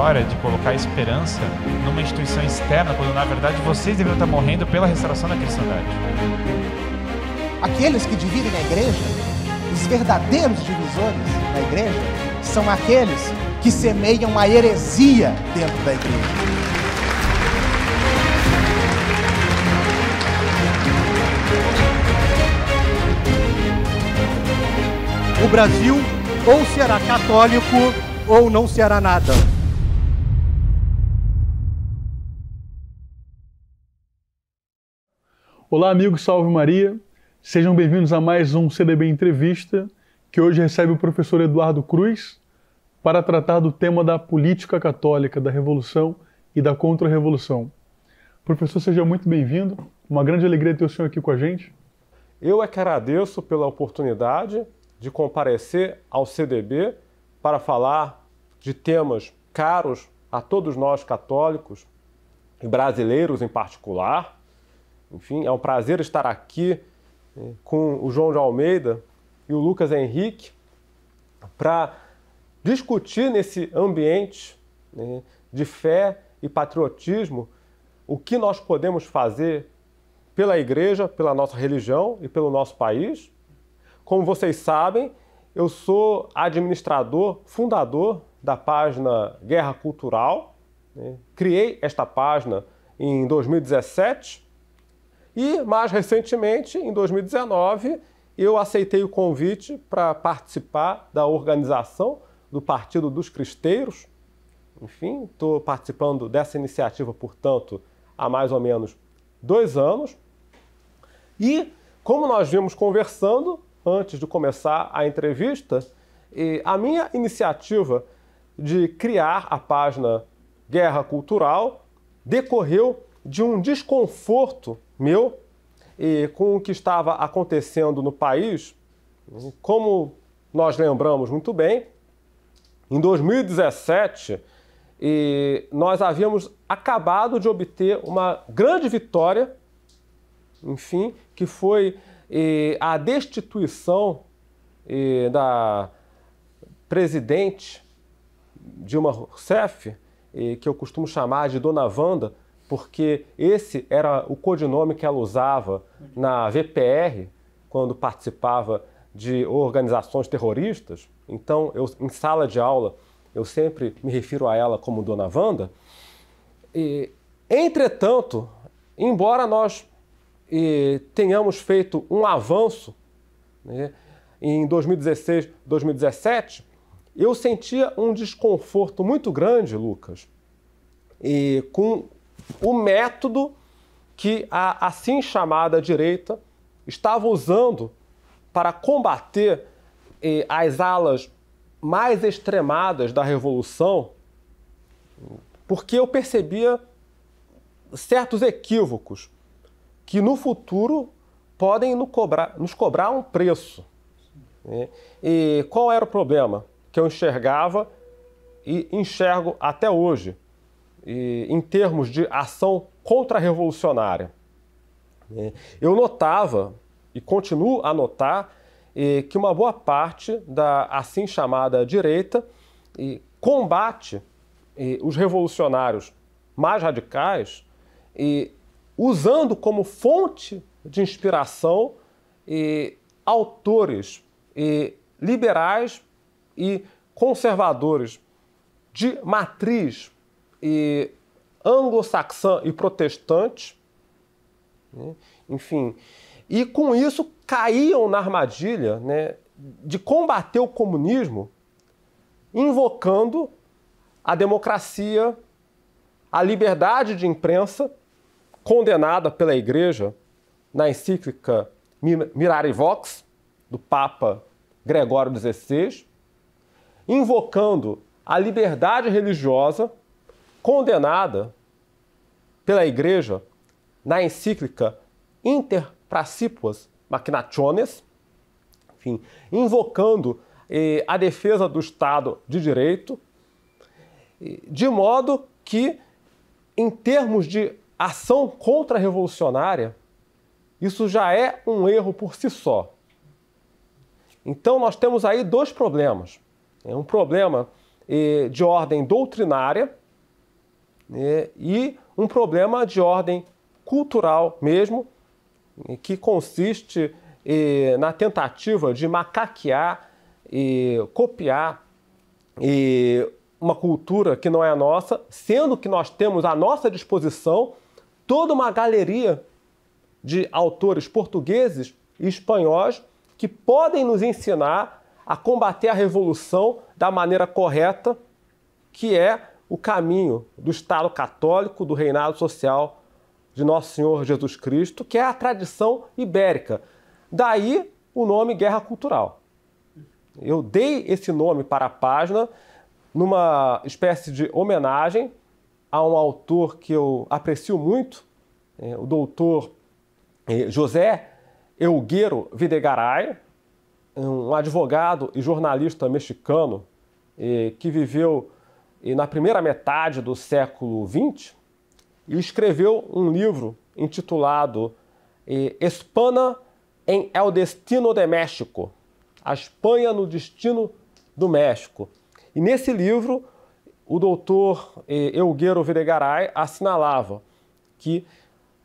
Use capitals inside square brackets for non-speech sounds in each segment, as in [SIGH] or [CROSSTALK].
história de colocar esperança numa instituição externa, quando na verdade vocês deveriam estar morrendo pela restauração da cristandade. Aqueles que dividem a igreja, os verdadeiros divisores da igreja, são aqueles que semeiam a heresia dentro da igreja. O Brasil ou será católico ou não será nada. Olá, amigos, salve Maria. Sejam bem-vindos a mais um CDB Entrevista, que hoje recebe o professor Eduardo Cruz para tratar do tema da política católica, da revolução e da contra-revolução. Professor, seja muito bem-vindo. Uma grande alegria ter o senhor aqui com a gente. Eu é que agradeço pela oportunidade de comparecer ao CDB para falar de temas caros a todos nós católicos e brasileiros em particular enfim, é um prazer estar aqui eh, com o João de Almeida e o Lucas Henrique para discutir nesse ambiente né, de fé e patriotismo o que nós podemos fazer pela igreja, pela nossa religião e pelo nosso país. Como vocês sabem, eu sou administrador, fundador da página Guerra Cultural. Né. Criei esta página em 2017 e mais recentemente, em 2019, eu aceitei o convite para participar da organização do Partido dos Cristeiros. Enfim, estou participando dessa iniciativa, portanto, há mais ou menos dois anos. E, como nós vimos conversando antes de começar a entrevista, a minha iniciativa de criar a página Guerra Cultural decorreu de um desconforto meu e com o que estava acontecendo no país, como nós lembramos muito bem, em 2017 nós havíamos acabado de obter uma grande vitória, enfim, que foi a destituição da presidente Dilma Rousseff, que eu costumo chamar de Dona Wanda, porque esse era o codinome que ela usava na VPR, quando participava de organizações terroristas. Então, eu, em sala de aula, eu sempre me refiro a ela como Dona Wanda. E, entretanto, embora nós e, tenhamos feito um avanço né, em 2016, 2017, eu sentia um desconforto muito grande, Lucas, e com o método que a assim chamada direita estava usando para combater eh, as alas mais extremadas da revolução, porque eu percebia certos equívocos que no futuro podem nos cobrar, nos cobrar um preço. Né? E qual era o problema que eu enxergava e enxergo até hoje? e, em termos de ação contra-revolucionária. É, eu notava, e continuo a notar, é, que uma boa parte da assim chamada direita combate os revolucionários mais radicais, usando como fonte de inspiração autores liberais e conservadores de matriz e anglo-saxã e protestante, né? enfim, e com isso caíam na armadilha né, de combater o comunismo invocando a democracia, a liberdade de imprensa, condenada pela Igreja na encíclica Mirari Vox, do Papa Gregório XVI, invocando a liberdade religiosa condenada pela Igreja na encíclica Inter Prassipuas Machinationes, enfim, invocando eh, a defesa do Estado de Direito, de modo que, em termos de ação contra-revolucionária, isso já é um erro por si só. Então, nós temos aí dois problemas. É um problema eh, de ordem doutrinária, né, e um problema de ordem cultural mesmo, né, que consiste eh, na tentativa de macaquear e eh, copiar eh, uma cultura que não é a nossa, sendo que nós temos à nossa disposição toda uma galeria de autores portugueses e espanhóis que podem nos ensinar a combater a revolução da maneira correta, que é o caminho do Estado católico, do reinado social de Nosso Senhor Jesus Cristo, que é a tradição ibérica. Daí o nome Guerra Cultural. Eu dei esse nome para a página numa espécie de homenagem a um autor que eu aprecio muito, é, o doutor é, José Euguero Videgaray, um advogado e jornalista mexicano é, que viveu e na primeira metade do século XX, e escreveu um livro intitulado eh, Espana em El Destino de México, A Espanha no Destino do México. E nesse livro, o doutor Euguero eh, Videgaray assinalava que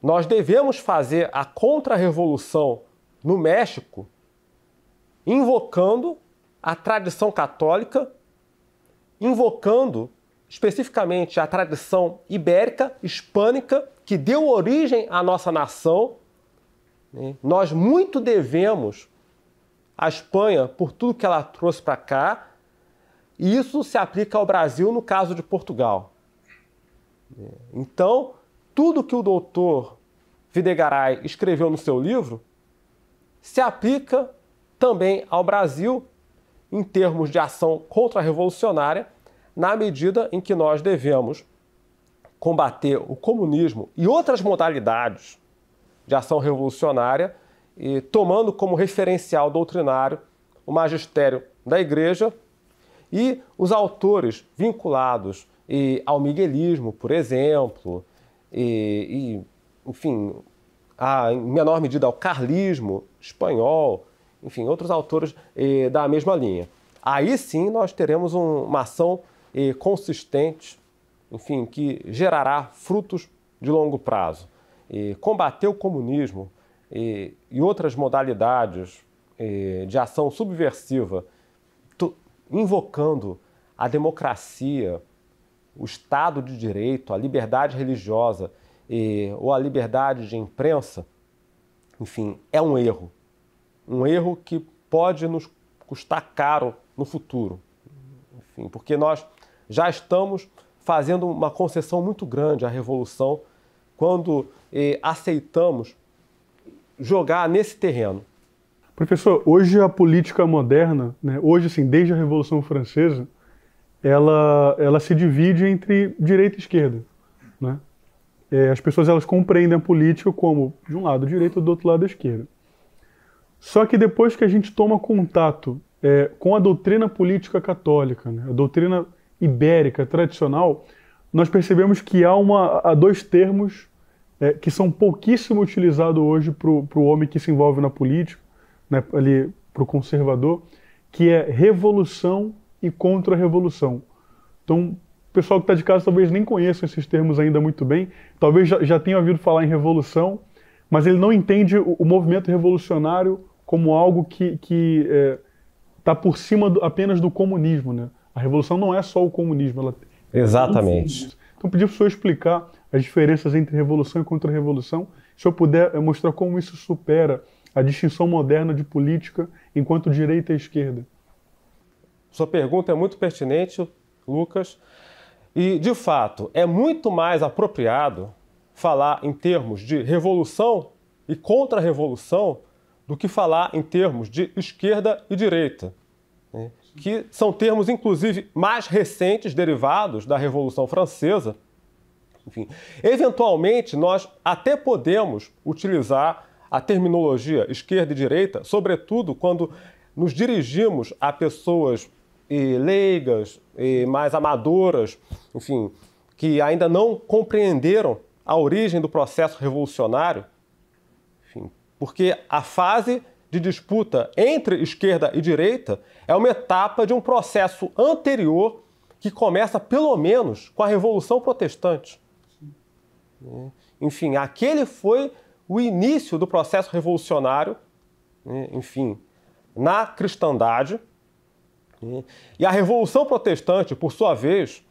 nós devemos fazer a contra-revolução no México invocando a tradição católica invocando especificamente a tradição ibérica, hispânica, que deu origem à nossa nação. Né? Nós muito devemos à Espanha por tudo que ela trouxe para cá, e isso se aplica ao Brasil no caso de Portugal. Né? Então, tudo que o doutor Videgaray escreveu no seu livro se aplica também ao Brasil em termos de ação contra-revolucionária, na medida em que nós devemos combater o comunismo e outras modalidades de ação revolucionária, e tomando como referencial doutrinário o magistério da Igreja e os autores vinculados ao miguelismo, por exemplo, e, e enfim, a, em menor medida ao carlismo espanhol, enfim, outros autores eh, da mesma linha. Aí sim nós teremos um, uma ação eh, consistente, enfim, que gerará frutos de longo prazo. combater o comunismo e outras modalidades de ação subversiva, invocando a democracia, o Estado de Direito, a liberdade religiosa ou a liberdade de imprensa, enfim, é um erro um erro que pode nos custar caro no futuro. Enfim, porque nós já estamos fazendo uma concessão muito grande à revolução quando eh, aceitamos jogar nesse terreno. Professor, hoje a política moderna, né, hoje assim, desde a Revolução Francesa, ela, ela se divide entre direita e esquerda. Né? É, as pessoas elas compreendem a política como de um lado direita e do outro lado esquerda. Só que depois que a gente toma contato é, com a doutrina política católica, né, a doutrina ibérica tradicional, nós percebemos que há, uma, há dois termos é, que são pouquíssimo utilizados hoje para o homem que se envolve na política, né, ali para o conservador, que é revolução e contra-revolução. Então, o pessoal que está de casa talvez nem conheça esses termos ainda muito bem, talvez já, já tenha ouvido falar em revolução, mas ele não entende o, o movimento revolucionário como algo que está é, tá por cima do, apenas do comunismo. Né? A revolução não é só o comunismo. Ela, é Exatamente. Ela então, pedi para o senhor explicar as diferenças entre revolução e contra-revolução. Se eu puder é, mostrar como isso supera a distinção moderna de política enquanto direita e esquerda. Sua pergunta é muito pertinente, Lucas. E, de fato, é muito mais apropriado falar em termos de revolução e contra-revolução do que falar em termos de esquerda e direita, né? que são termos, inclusive, mais recentes, derivados da Revolução Francesa. Enfim, eventualmente, nós até podemos utilizar a terminologia esquerda e direita, sobretudo quando nos dirigimos a pessoas e eh, leigas, e eh, mais amadoras, enfim, que ainda não compreenderam a origem do processo revolucionário, porque a fase de disputa entre esquerda e direita é uma etapa de um processo anterior que começa, pelo menos, com a Revolução Protestante. Enfim, aquele foi o início do processo revolucionário, né, enfim, na cristandade. E a Revolução Protestante, por sua vez,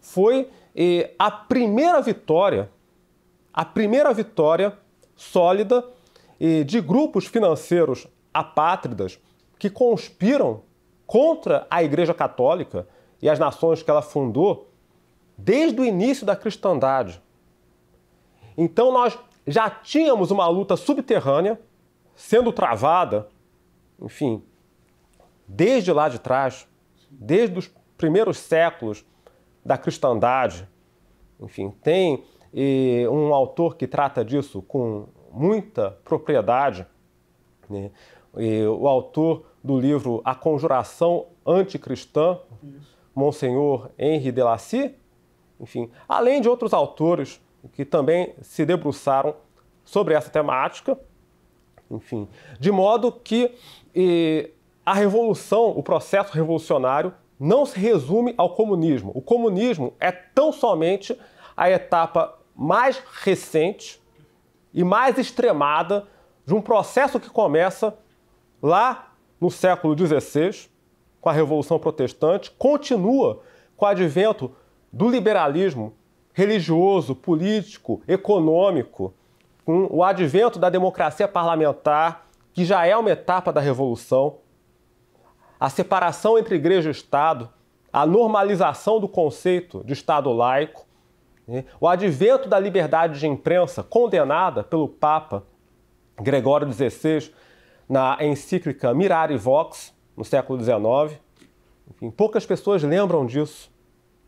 foi eh, a primeira vitória, a primeira vitória sólida e de grupos financeiros apátridas que conspiram contra a Igreja Católica e as nações que ela fundou desde o início da cristandade. Então nós já tínhamos uma luta subterrânea sendo travada, enfim, desde lá de trás, desde os primeiros séculos da cristandade. Enfim, tem eh, um autor que trata disso com muita propriedade. Né? o autor do livro A Conjuração Anticristã, Isso. Monsenhor Henri Delacy, enfim, além de outros autores que também se debruçaram sobre essa temática, enfim, de modo que e, a revolução, o processo revolucionário, não se resume ao comunismo. O comunismo é tão somente a etapa mais recente e mais extremada de um processo que começa lá no século XVI, com a Revolução Protestante, continua com o advento do liberalismo religioso, político, econômico, com o advento da democracia parlamentar, que já é uma etapa da Revolução, a separação entre igreja e Estado, a normalização do conceito de Estado laico, né? O advento da liberdade de imprensa, condenada pelo Papa Gregório XVI na encíclica Mirari Vox, no século XIX. Enfim, poucas pessoas lembram disso.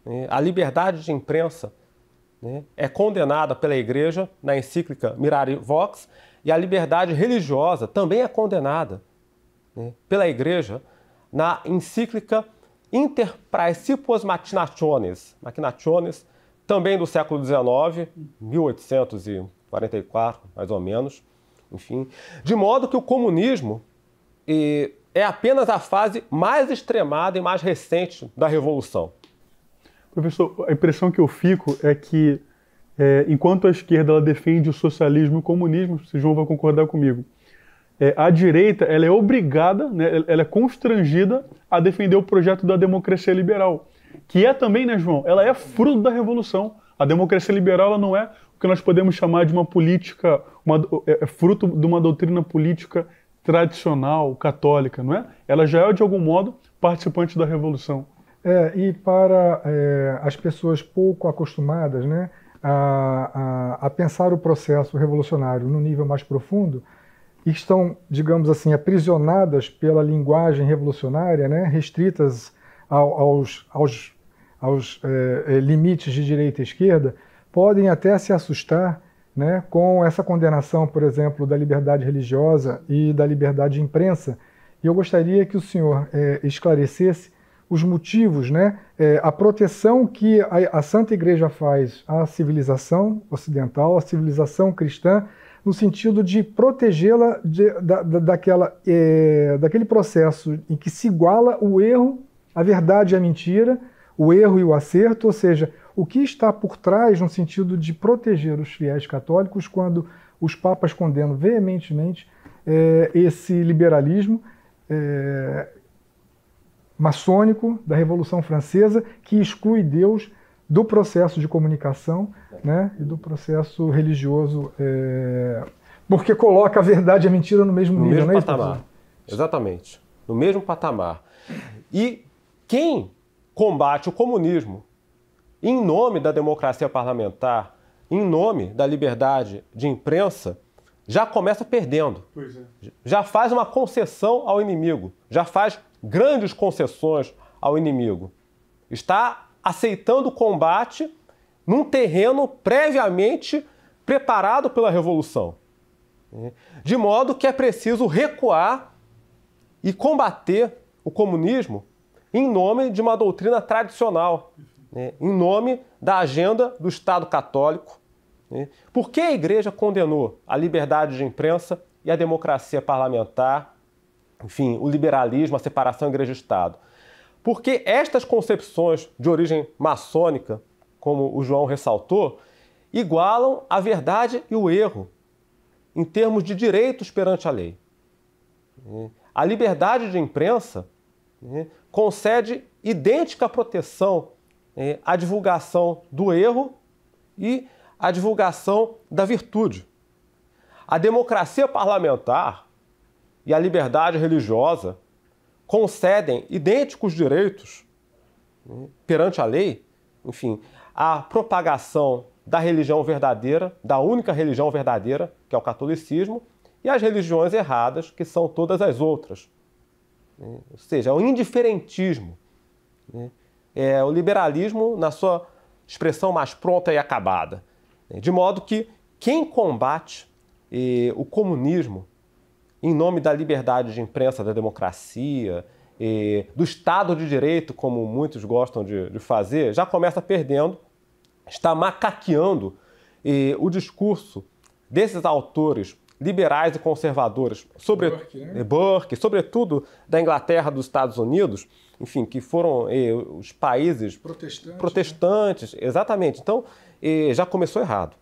Né? A liberdade de imprensa né, é condenada pela Igreja na encíclica Mirari Vox e a liberdade religiosa também é condenada pela Igreja na encíclica Inter Praecipuas Machinationes, Machinationes também do século XIX, 1844, mais ou menos, enfim. De modo que o comunismo é apenas a fase mais extremada e mais recente da Revolução. Professor, a impressão que eu fico é que, é, enquanto a esquerda ela defende o socialismo e o comunismo, se João vai concordar comigo, é, a direita ela é obrigada, né, ela é constrangida a defender o projeto da democracia liberal que é também, né, João? Ela é fruto da revolução. A democracia liberal ela não é o que nós podemos chamar de uma política, uma, é, é fruto de uma doutrina política tradicional, católica, não é? Ela já é, de algum modo, participante da revolução. É, e para é, as pessoas pouco acostumadas né, a, a, a pensar o processo revolucionário no nível mais profundo, e estão, digamos assim, aprisionadas pela linguagem revolucionária, né, restritas ao, aos, aos aos eh, eh, limites de direita e esquerda, podem até se assustar né, com essa condenação, por exemplo, da liberdade religiosa e da liberdade de imprensa. E eu gostaria que o senhor eh, esclarecesse os motivos, né, eh, a proteção que a, a Santa Igreja faz à civilização ocidental, à civilização cristã, no sentido de protegê-la da, da, daquela, eh, daquele processo em que se iguala o erro, a verdade e a mentira, o erro e o acerto, ou seja, o que está por trás no sentido de proteger os fiéis católicos quando os papas condenam veementemente é, esse liberalismo é, maçônico da Revolução Francesa que exclui Deus do processo de comunicação né, e do processo religioso, é, porque coloca a verdade e a mentira no mesmo no Mesmo né, patamar. Exatamente, no mesmo patamar. E quem combate o comunismo em nome da democracia parlamentar, em nome da liberdade de imprensa, já começa perdendo. É. Já faz uma concessão ao inimigo, já faz grandes concessões ao inimigo. Está aceitando o combate num terreno previamente preparado pela revolução. De modo que é preciso recuar e combater o comunismo em nome de uma doutrina tradicional, né? em nome da agenda do Estado católico. Né? Por que a igreja condenou a liberdade de imprensa e a democracia parlamentar, enfim, o liberalismo, a separação igreja-estado? Porque estas concepções de origem maçônica, como o João ressaltou, igualam a verdade e o erro em termos de direitos perante a lei. Né? A liberdade de imprensa né? concede idêntica proteção é, à divulgação do erro e à divulgação da virtude. A democracia parlamentar e a liberdade religiosa concedem idênticos direitos é, perante a lei, enfim, à propagação da religião verdadeira, da única religião verdadeira, que é o catolicismo, e às religiões erradas, que são todas as outras, né? Ou seja, é o indiferentismo. Né? É, o liberalismo na sua expressão mais pronta e acabada. Né? De modo que quem combate eh, o comunismo em nome da liberdade de imprensa, da democracia, eh, do Estado de Direito, como muitos gostam de, de fazer, já começa perdendo, está macaqueando eh, o discurso desses autores liberais e conservadores sobre Burke, né? Eh, Burke, sobretudo da Inglaterra, dos Estados Unidos, enfim, que foram eh, os países Protestante, protestantes, né? exatamente. Então, eh, já começou errado.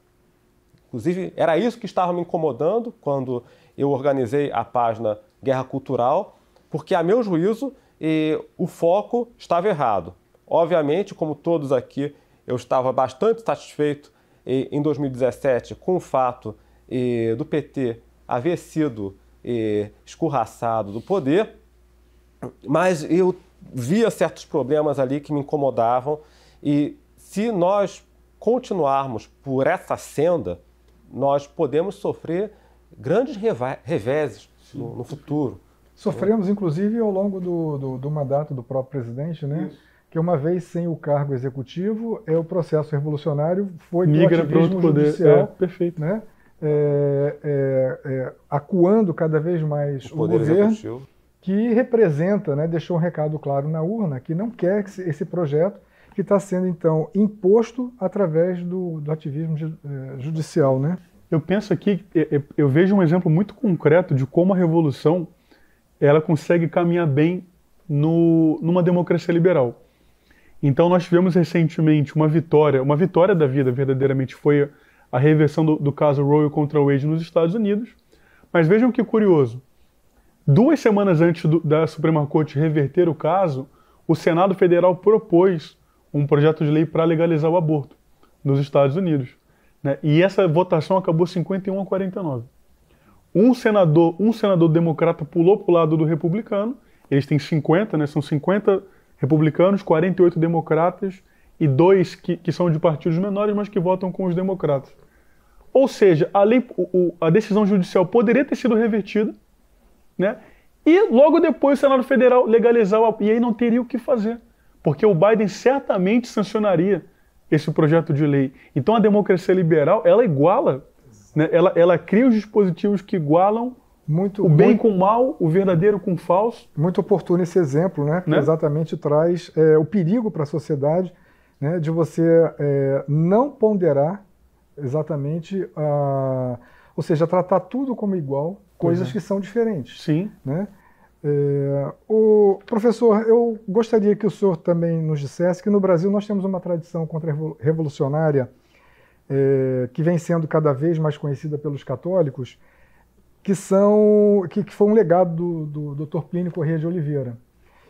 Inclusive, era isso que estava me incomodando quando eu organizei a página Guerra Cultural, porque, a meu juízo, eh, o foco estava errado. Obviamente, como todos aqui, eu estava bastante satisfeito eh, em 2017 com o fato eh, do PT haver sido eh, escorraçado do poder, mas eu via certos problemas ali que me incomodavam e se nós continuarmos por essa senda, nós podemos sofrer grandes reveses no, no futuro. Sofremos, inclusive, ao longo do, do, do, mandato do próprio presidente, né? Que uma vez sem o cargo executivo, é o processo revolucionário foi migra para o poder é, perfeito, né? É, é, é, acuando cada vez mais o, o governo, executivo. que representa, né, deixou um recado claro na urna, que não quer que esse projeto que está sendo então imposto através do, do ativismo é, judicial, né? Eu penso aqui, é, eu vejo um exemplo muito concreto de como a revolução ela consegue caminhar bem no, numa democracia liberal. Então nós tivemos recentemente uma vitória, uma vitória da vida verdadeiramente foi a reversão do, do caso Roe contra Wade nos Estados Unidos. Mas vejam que curioso. Duas semanas antes do, da Suprema Corte reverter o caso, o Senado Federal propôs um projeto de lei para legalizar o aborto nos Estados Unidos. Né? E essa votação acabou 51 a 49. Um senador, um senador democrata pulou para o lado do republicano, eles têm 50, né? são 50 republicanos, 48 democratas e dois que, que são de partidos menores, mas que votam com os democratas. Ou seja, a, lei, o, a decisão judicial poderia ter sido revertida, né? E logo depois o Senado Federal legalizar o e aí não teria o que fazer, porque o Biden certamente sancionaria esse projeto de lei. Então a democracia liberal ela iguala, né? ela, ela cria os dispositivos que igualam muito, o bem muito, com o mal, o verdadeiro com o falso. Muito oportuno esse exemplo, né? Que né? exatamente traz é, o perigo para a sociedade né? de você é, não ponderar exatamente a. Ah, ou seja, tratar tudo como igual, coisas é. que são diferentes. Sim. Né? É, o professor, eu gostaria que o senhor também nos dissesse que no Brasil nós temos uma tradição contra-revolucionária é, que vem sendo cada vez mais conhecida pelos católicos, que são que, que foi um legado do, doutor Dr. Plínio Corrêa de Oliveira.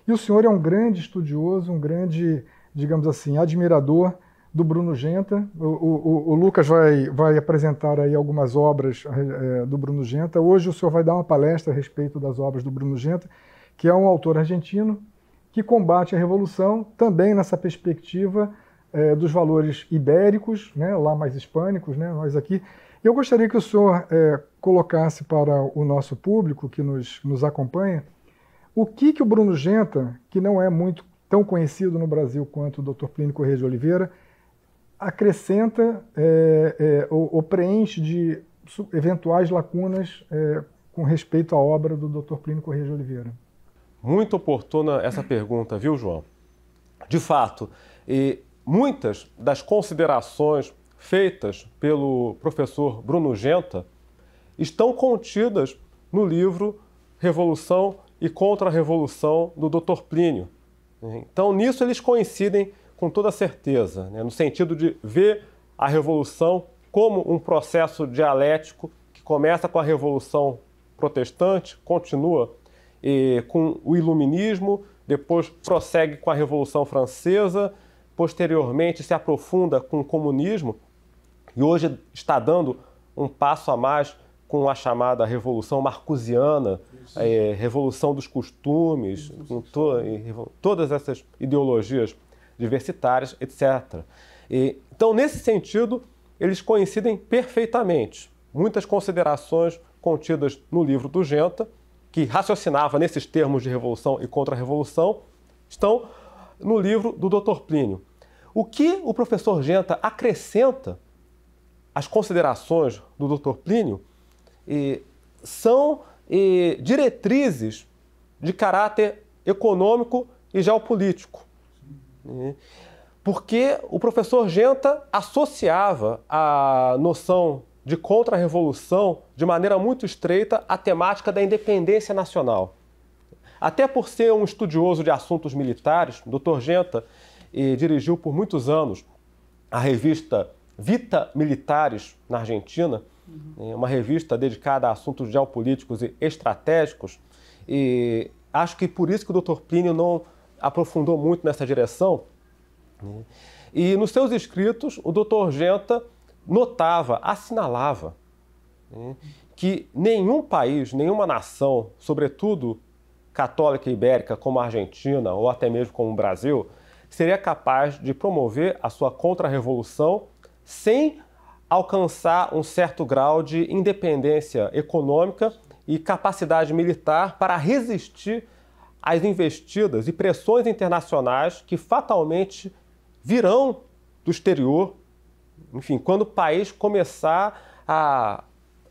E o senhor é um grande estudioso, um grande, digamos assim, admirador do Bruno Genta. O, o, o Lucas vai, vai, apresentar aí algumas obras é, do Bruno Genta. Hoje o senhor vai dar uma palestra a respeito das obras do Bruno Genta, que é um autor argentino que combate a revolução também nessa perspectiva é, dos valores ibéricos, né, lá mais hispânicos, né, nós aqui. Eu gostaria que o senhor é, colocasse para o nosso público que nos, nos acompanha o que, que o Bruno Genta, que não é muito tão conhecido no Brasil quanto o Dr. Plínio Reis de Oliveira, acrescenta é, ou, é, ou, preenche de eventuais lacunas é, com respeito à obra do Dr. Plínio Correia de Oliveira. Muito oportuna essa pergunta, viu, João? De fato, e muitas das considerações feitas pelo professor Bruno Genta estão contidas no livro Revolução e Contra-Revolução do Dr. Plínio. Então, nisso eles coincidem com toda certeza, né? no sentido de ver a revolução como um processo dialético que começa com a revolução protestante, continua eh, com o iluminismo, depois prossegue com a revolução francesa, posteriormente se aprofunda com o comunismo e hoje está dando um passo a mais com a chamada revolução marcusiana, eh, revolução dos costumes, to, todas essas ideologias diversitárias, etc. E, então, nesse sentido, eles coincidem perfeitamente. Muitas considerações contidas no livro do Genta, que raciocinava nesses termos de revolução e contra-revolução, estão no livro do Dr. Plínio. O que o professor Genta acrescenta às considerações do Dr. Plínio e, são e, diretrizes de caráter econômico e geopolítico. Né? Porque o professor Genta associava a noção de contra-revolução de maneira muito estreita à temática da independência nacional. Até por ser um estudioso de assuntos militares, o Dr. Genta dirigiu por muitos anos a revista Vita Militares na Argentina, uhum. Né? uma revista dedicada a assuntos geopolíticos e estratégicos. E acho que por isso que o Dr. Plínio não aprofundou muito nessa direção. Né? E nos seus escritos, o Dr. Genta notava, assinalava né, que nenhum país, nenhuma nação, sobretudo católica ibérica como a Argentina ou até mesmo como o Brasil, seria capaz de promover a sua contra-revolução sem alcançar um certo grau de independência econômica e capacidade militar para resistir as investidas e pressões internacionais que fatalmente virão do exterior, enfim, quando o país começar a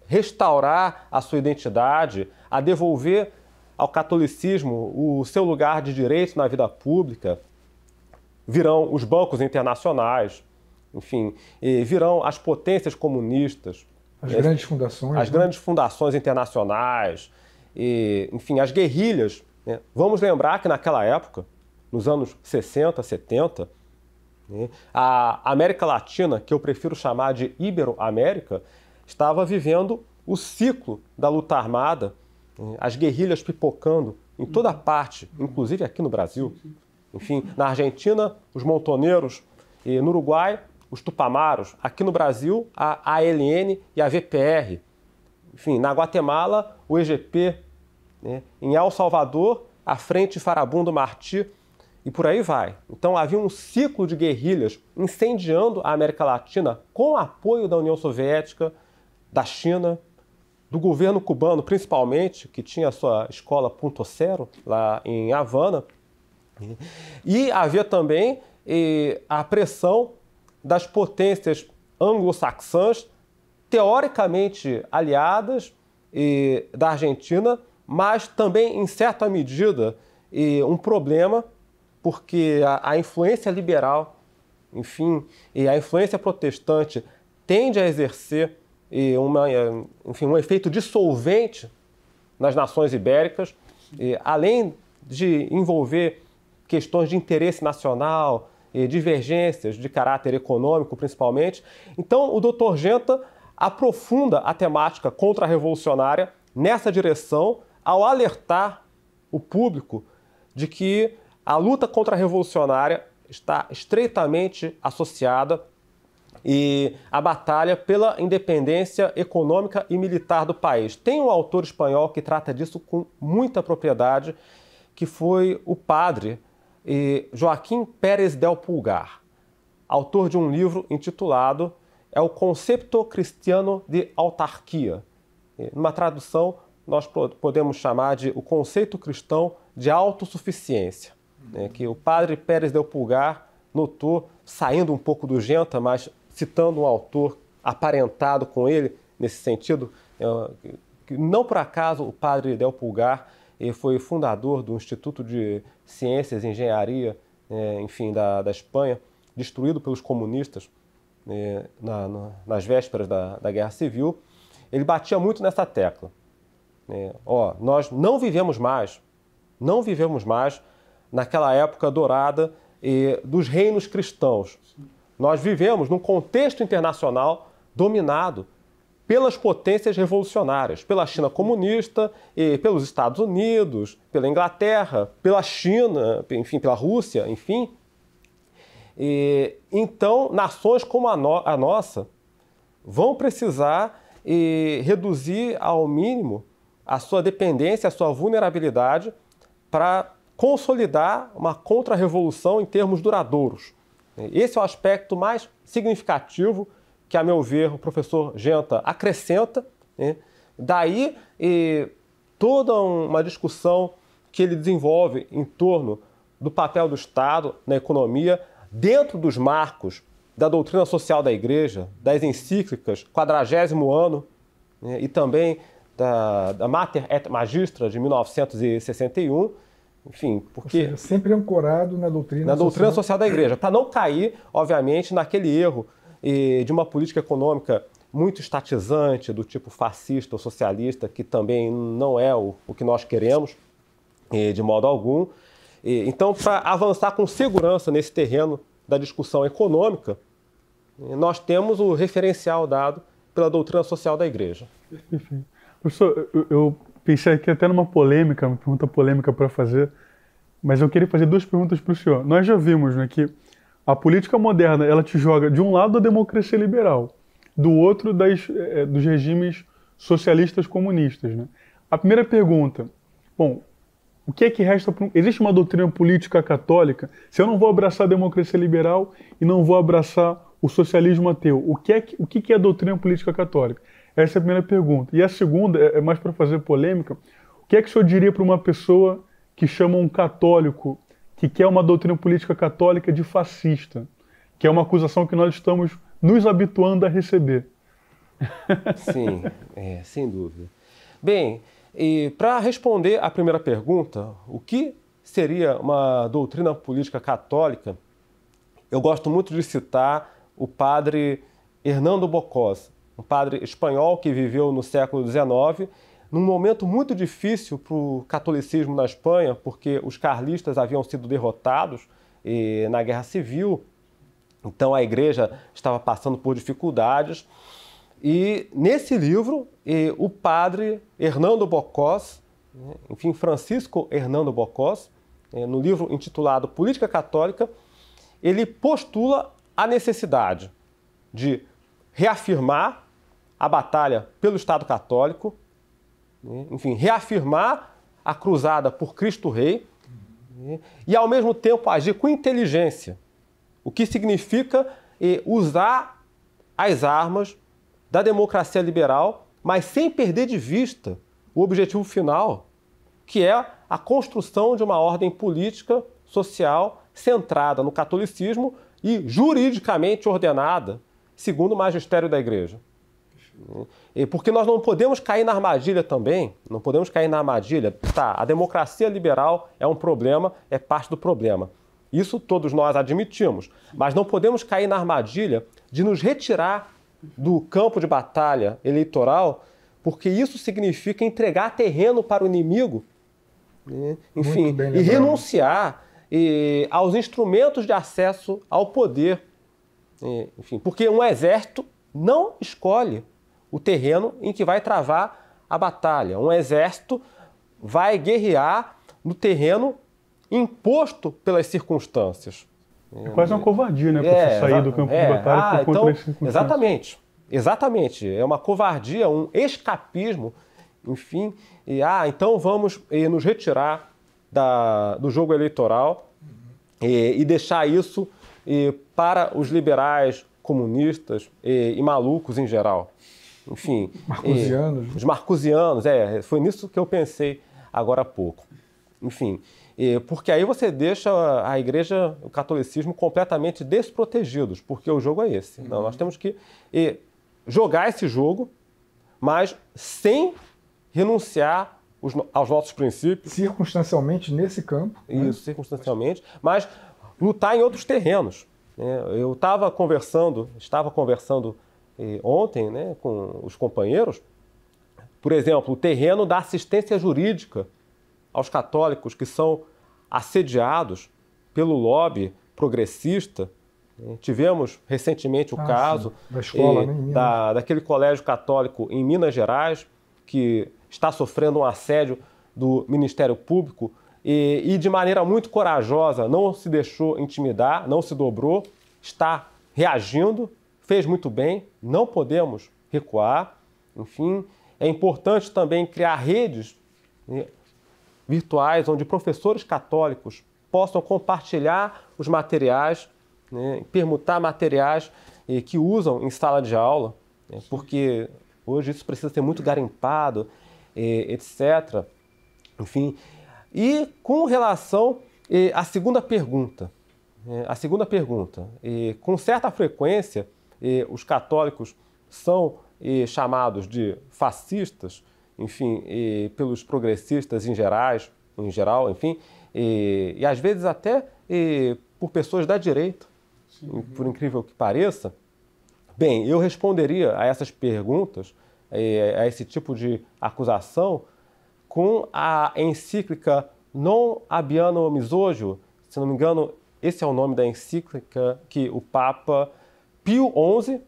restaurar a sua identidade, a devolver ao catolicismo o seu lugar de direito na vida pública, virão os bancos internacionais, enfim, virão as potências comunistas. As grandes fundações. As né? grandes fundações internacionais, e, enfim, as guerrilhas né? Vamos lembrar que naquela época, nos anos 60, 70, né, a América Latina, que eu prefiro chamar de Ibero-América, estava vivendo o ciclo da luta armada, né, as guerrilhas pipocando em toda parte, inclusive aqui no Brasil. Enfim, na Argentina, os montoneiros, e no Uruguai, os tupamaros, aqui no Brasil, a ALN e a VPR. Enfim, na Guatemala, o EGP né? em El Salvador, à frente Farabundo Martí, e por aí vai. Então havia um ciclo de guerrilhas incendiando a América Latina com apoio da União Soviética, da China, do governo cubano principalmente, que tinha sua escola Punto Cero lá em Havana. E havia também eh, a pressão das potências anglo-saxãs, teoricamente aliadas eh, da Argentina, mas também, em certa medida, um problema, porque a, influência liberal, enfim, e a influência protestante tende a exercer uma, é, enfim, um efeito dissolvente nas nações ibéricas, além de envolver questões de interesse nacional, e divergências de caráter econômico, principalmente. Então, o doutor Genta aprofunda a temática contra-revolucionária nessa direção, ao alertar o público de que a luta contra a revolucionária está estreitamente associada e a batalha pela independência econômica e militar do país. Tem um autor espanhol que trata disso com muita propriedade, que foi o padre eh, Joaquim Pérez del Pulgar, autor de um livro intitulado É o Concepto Cristiano de Autarquia, eh, numa tradução nós podemos chamar de o conceito cristão de autossuficiência, né, uhum. que o padre Pérez Del Pulgar notou, saindo um pouco do Genta, mas citando um autor aparentado com ele nesse sentido, é, que não por acaso o padre Del Pulgar ele foi fundador do Instituto de Ciências e Engenharia, né, enfim, da, da Espanha, destruído pelos comunistas né, nas vésperas da, da Guerra Civil. Ele batia muito nessa tecla. Né? ó, nós não vivemos mais, não vivemos mais naquela época dourada e dos reinos cristãos. Nós vivemos num contexto internacional dominado pelas potências revolucionárias, pela China comunista, e pelos Estados Unidos, pela Inglaterra, pela China, enfim, pela Rússia, enfim. E, então, nações como a, no a nossa vão precisar e, reduzir ao mínimo a sua dependência, a sua vulnerabilidade para consolidar uma contra-revolução em termos duradouros. Esse é o aspecto mais significativo que, a meu ver, o professor Genta acrescenta. Né? Daí toda uma discussão que ele desenvolve em torno do papel do Estado na economia dentro dos marcos da doutrina social da Igreja, das encíclicas, quadragésimo ano, né? e também da, da Mater et Magistra, de 1961, enfim, porque... Seja, sempre ancorado na doutrina Na doutrina social, social da igreja, para não cair, obviamente, naquele erro de uma política econômica muito estatizante, do tipo fascista ou socialista, que também não é o, o que nós queremos, de modo algum. Então, para avançar com segurança nesse terreno da discussão econômica, nós temos o referencial dado pela doutrina social da igreja. Perfeito. Professor, eu, eu pensei aqui até numa polêmica, uma pergunta polêmica para fazer, mas eu queria fazer duas perguntas para o senhor. Nós já vimos né, que a política moderna ela te joga de um lado a democracia liberal, do outro das, é, dos regimes socialistas comunistas. Né? A primeira pergunta, bom, o que é que resta? Pro... Existe uma doutrina política católica? Se eu não vou abraçar a democracia liberal e não vou abraçar o socialismo ateu, o que é que, o que é a doutrina política católica? Essa é a primeira pergunta. E a segunda é, é mais para fazer polêmica. O que é que o senhor diria para uma pessoa que chama um católico que quer uma doutrina política católica de fascista, que é uma acusação que nós estamos nos habituando a receber? [LAUGHS] Sim, é, sem dúvida. Bem, para responder à primeira pergunta, o que seria uma doutrina política católica? Eu gosto muito de citar o padre Hernando Bocós, um padre espanhol que viveu no século XIX, num momento muito difícil para o catolicismo na Espanha, porque os carlistas haviam sido derrotados e, na Guerra Civil, então a igreja estava passando por dificuldades. E nesse livro, e, o padre Hernando Bocós, enfim, Francisco Hernando Bocós, é, no livro intitulado Política Católica, ele postula a necessidade de reafirmar a batalha pelo Estado Católico, né? enfim, reafirmar a cruzada por Cristo Rei né? e, ao mesmo tempo, agir com inteligência, o que significa eh, usar as armas da democracia liberal, mas sem perder de vista o objetivo final, que é a construção de uma ordem política, social, centrada no catolicismo e juridicamente ordenada, segundo o magistério da Igreja. E porque nós não podemos cair na armadilha também, não podemos cair na armadilha. Tá, a democracia liberal é um problema, é parte do problema. Isso todos nós admitimos, mas não podemos cair na armadilha de nos retirar do campo de batalha eleitoral, porque isso significa entregar terreno para o inimigo, né? enfim, e renunciar e, aos instrumentos de acesso ao poder. E, é, enfim, porque um exército não escolhe o terreno em que vai travar a batalha. Um exército vai guerrear no terreno imposto pelas circunstâncias. É quase uma covardia, né? É, você sair do campo é, de batalha ah, por conta então, das Exatamente, exatamente. É uma covardia, um escapismo, enfim. E, ah, então vamos eh, nos retirar da, do jogo eleitoral e, eh, e deixar isso eh, para os liberais, comunistas e, malucos em geral enfim. Marcusianos. É, os marcusianos, é, foi nisso que eu pensei agora há pouco. Enfim, é, porque aí você deixa a igreja, o catolicismo, completamente desprotegidos, porque o jogo é esse. Uhum. Então, nós uhum. temos que é, jogar esse jogo, mas sem renunciar os, aos nossos princípios. Circunstancialmente nesse campo. Né? Isso, né? circunstancialmente, mas lutar em outros terrenos. Né? Eu estava conversando, estava conversando ontem né, com os companheiros, por exemplo, o terreno da assistência jurídica aos católicos que são assediados pelo lobby progressista. Né. Tivemos recentemente o ah, caso da escola, né, da, daquele colégio católico em Minas Gerais, que está sofrendo um assédio do Ministério Público e, e, de maneira muito corajosa, não se deixou intimidar, não se dobrou, está reagindo fez muito bem, não podemos recuar. Enfim, é importante também criar redes né, virtuais onde professores católicos possam compartilhar os materiais, né, permutar materiais eh, que usam em sala de aula, né, porque hoje isso precisa ser muito garimpado, eh, etc. Enfim, e com relação eh, à segunda pergunta, a né, segunda pergunta, eh, com certa frequência os católicos são chamados de fascistas, enfim, pelos progressistas em geral, em geral enfim, e, e às vezes até por pessoas da direita, Sim. por incrível que pareça. Bem, eu responderia a essas perguntas, a esse tipo de acusação, com a encíclica Non Abiano Misogio, se não me engano, esse é o nome da encíclica que o Papa Pio XI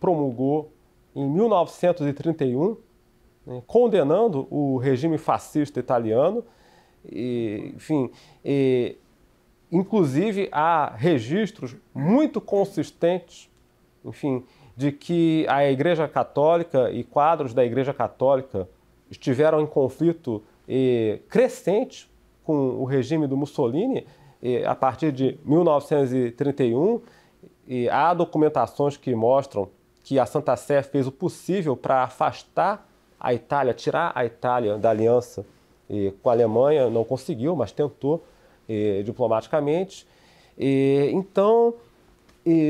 promulgou em 1931, né, condenando o regime fascista italiano. E, enfim, e, inclusive há registros muito consistentes, enfim, de que a Igreja Católica e quadros da Igreja Católica estiveram em conflito crescente com o regime do Mussolini a partir de 1931 e há documentações que mostram que a Santa Sé fez o possível para afastar a Itália, tirar a Itália da aliança e, com a Alemanha, não conseguiu, mas tentou e, diplomaticamente. E, então,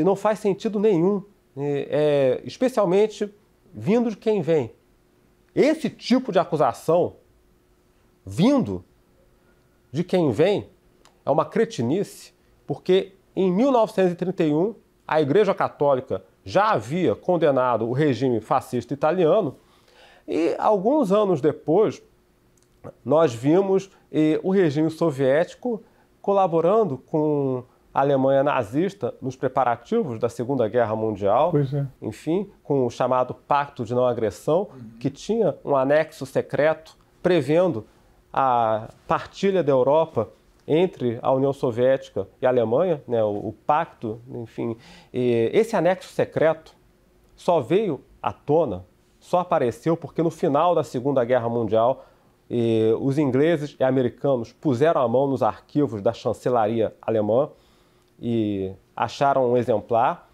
não faz sentido nenhum, é, especialmente vindo de quem vem. Esse tipo de acusação, vindo de quem vem, é uma cretinice, porque em 1931 a Igreja Católica já havia condenado o regime fascista italiano, e alguns anos depois nós vimos o regime soviético colaborando com a Alemanha nazista nos preparativos da Segunda Guerra Mundial, é. enfim, com o chamado Pacto de Não Agressão, uhum. que tinha um anexo secreto prevendo a partilha da Europa entre a União Soviética e a Alemanha, né, o, o pacto, enfim, esse anexo secreto só veio à tona, só apareceu porque no final da Segunda Guerra Mundial e os ingleses e americanos puseram a mão nos arquivos da chancelaria alemã e acharam um exemplar.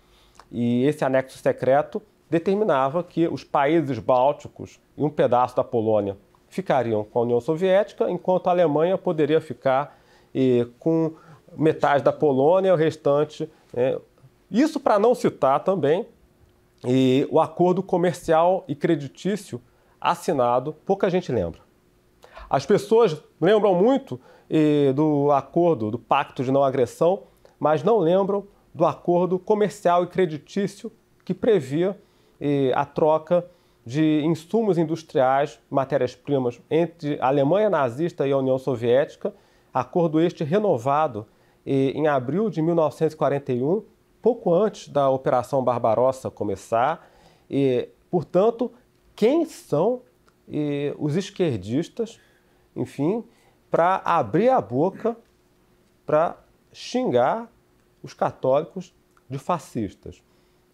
E esse anexo secreto determinava que os países bálticos e um pedaço da Polônia ficariam com a União Soviética, enquanto a Alemanha poderia ficar e com metade da Polônia, o restante. Né? Isso para não citar também e o acordo comercial e creditício assinado, pouca gente lembra. As pessoas lembram muito e, do acordo, do pacto de não agressão, mas não lembram do acordo comercial e creditício que previa e, a troca de insumos industriais, matérias-primas entre a Alemanha nazista e a União Soviética acordo este renovado em abril de 1941, pouco antes da Operação Barbarossa começar. E, portanto, quem são e, os esquerdistas, enfim, para abrir a boca para xingar os católicos de fascistas?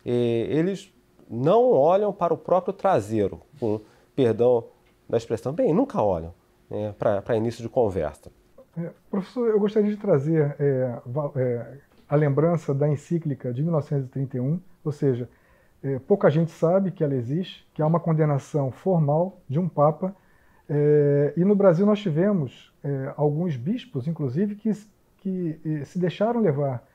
E, eles não olham para o próprio traseiro, com perdão da expressão, bem, nunca olham é, né, para início de conversa. É, professor, eu gostaria de trazer é, é, a lembrança da encíclica de 1931, ou seja, é, pouca gente sabe que ela existe, que há uma condenação formal de um Papa, é, e no Brasil nós tivemos alguns bispos, inclusive, que, que se deixaram levar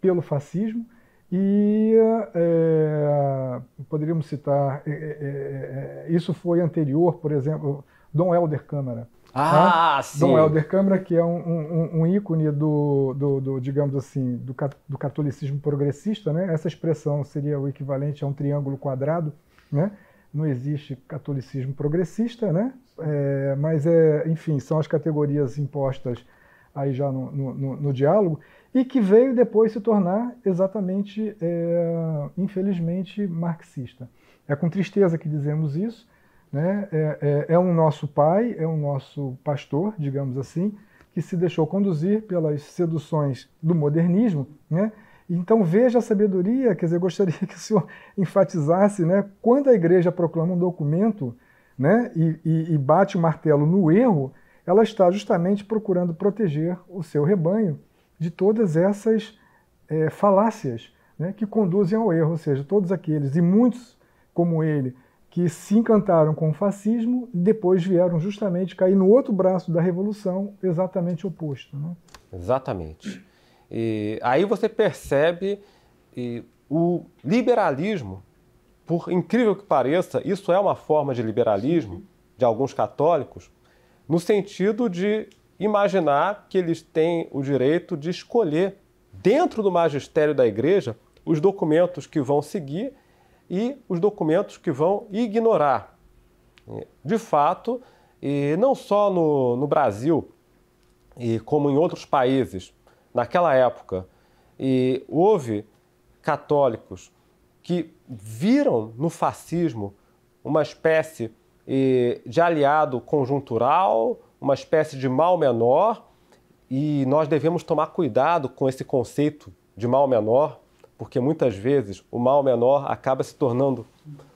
pelo fascismo e é, poderíamos citar, é, é, isso foi anterior, por exemplo, Dom Helder Câmara, ah, né? sim. Dom Helder Câmara, que é um, um, um ícone do, do, do, digamos assim, do, do catolicismo progressista, né? Essa expressão seria o equivalente a um triângulo quadrado, né? Não existe catolicismo progressista, né? É, mas, é, enfim, são as categorias impostas aí já no, no, no diálogo e que veio depois se tornar exatamente, é, infelizmente, marxista. É com tristeza que dizemos isso, né? É, é, é um nosso pai, é um nosso pastor, digamos assim, que se deixou conduzir pelas seduções do modernismo, né? Então veja a sabedoria, quer dizer, eu gostaria que o senhor [LAUGHS] enfatizasse, né? Quando a igreja proclama um documento, né? E, e, e bate o martelo no erro, ela está justamente procurando proteger o seu rebanho de todas essas é, falácias, né? Que conduzem ao erro, ou seja, todos aqueles e muitos como ele que se encantaram com o fascismo e depois vieram justamente cair no outro braço da revolução, exatamente oposto. Né? Exatamente. E aí você percebe e, o liberalismo, por incrível que pareça, isso é uma forma de liberalismo de alguns católicos, no sentido de imaginar que eles têm o direito de escolher, dentro do magistério da igreja, os documentos que vão seguir e os documentos que vão ignorar. De fato, e não só no, no Brasil, e como em outros países, naquela época, e houve católicos que viram no fascismo uma espécie de aliado conjuntural, uma espécie de mal menor, e nós devemos tomar cuidado com esse conceito de mal menor, porque muitas vezes o mal menor acaba se tornando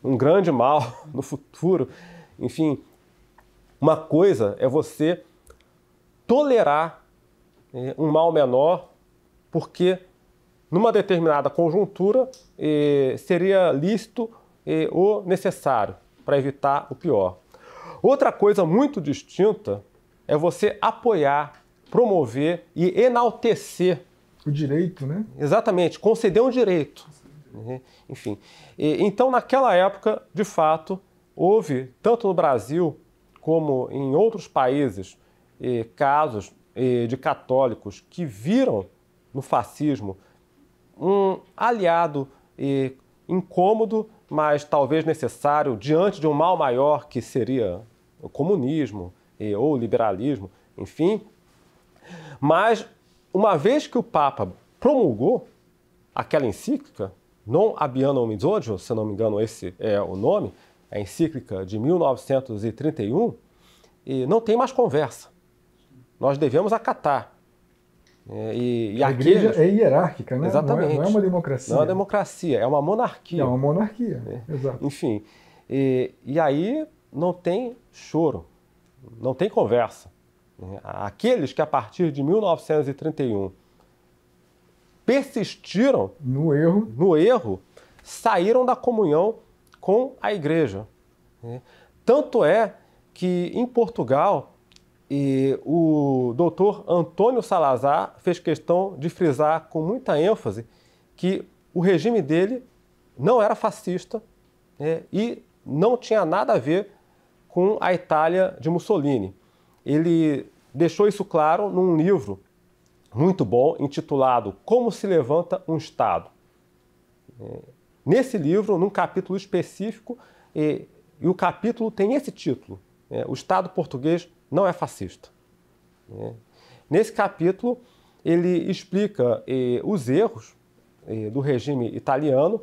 um grande mal [LAUGHS] no futuro. Enfim, uma coisa é você tolerar eh, um mal menor porque numa determinada conjuntura eh, seria lícito eh, o necessário para evitar o pior. Outra coisa muito distinta é você apoiar, promover e enaltecer o direito, né? Exatamente, conceder um direito. Uhum. Enfim. E, então, naquela época, de fato, houve, tanto no Brasil como em outros países, eh, casos eh, de católicos que viram no fascismo um aliado eh, incômodo, mas talvez necessário diante de um mal maior que seria o comunismo ou o liberalismo, enfim. Mas uma vez que o Papa promulgou aquela encíclica, Non Abiano Misodio, se não me engano esse é o nome, a encíclica de 1931, e não tem mais conversa. Nós devemos acatar. É, e, e a igreja aqueles... é hierárquica, né? Exatamente. Não é, não é, uma democracia. Não é uma democracia, é uma monarquia. É uma monarquia, é. exato. Enfim, e, e aí não tem choro, não tem conversa. Aqueles que a partir de 1931 persistiram no erro, no erro saíram da comunhão com a igreja. Né? Tanto é que em Portugal o doutor Antônio Salazar fez questão de frisar com muita ênfase que o regime dele não era fascista né, e não tinha nada a ver com a Itália de Mussolini. Ele deixou isso claro num livro muito bom intitulado Como se levanta um Estado. É, nesse livro, num capítulo específico, e, e o capítulo tem esse título: é, O Estado português não é fascista. É, nesse capítulo, ele explica os erros do regime italiano,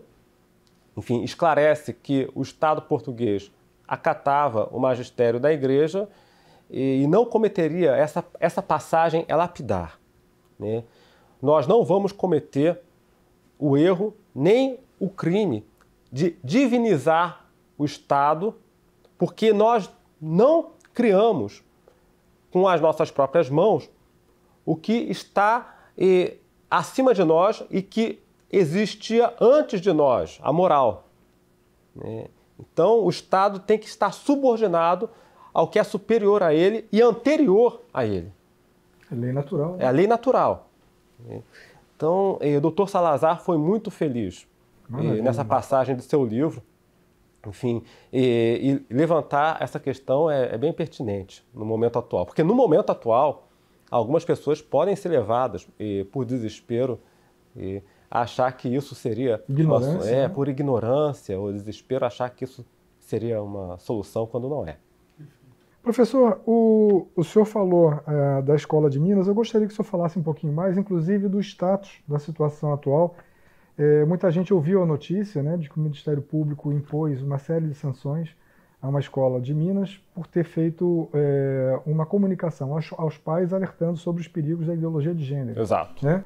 enfim, esclarece que o Estado português acatava o magistério da Igreja e, não cometeria essa, essa passagem é lapidar. Né? Nós não vamos cometer o erro nem o crime de divinizar o Estado, porque nós não criamos com as nossas próprias mãos o que está eh, acima de nós e que existia antes de nós, a moral. Né? Então, o Estado tem que estar subordinado ao que é superior a ele e anterior a ele. É lei natural. Né? É a lei natural. Então, eh, o doutor Salazar foi muito feliz eh, nessa passagem do seu livro. Enfim, e, e levantar essa questão é, é bem pertinente no momento atual. Porque no momento atual, algumas pessoas podem ser levadas e, eh, por desespero e achar que isso seria ignorância, uma, é né? por ignorância ou desespero achar que isso seria uma solução quando não é. Professor, o, o senhor falou é, da Escola de Minas, eu gostaria que o senhor falasse um pouquinho mais, inclusive do status da situação atual. É, muita gente ouviu a notícia né, de que o Ministério Público impôs uma série de sanções a uma escola de Minas por ter feito é, uma comunicação aos, aos, pais alertando sobre os perigos da ideologia de gênero. Exato. Né?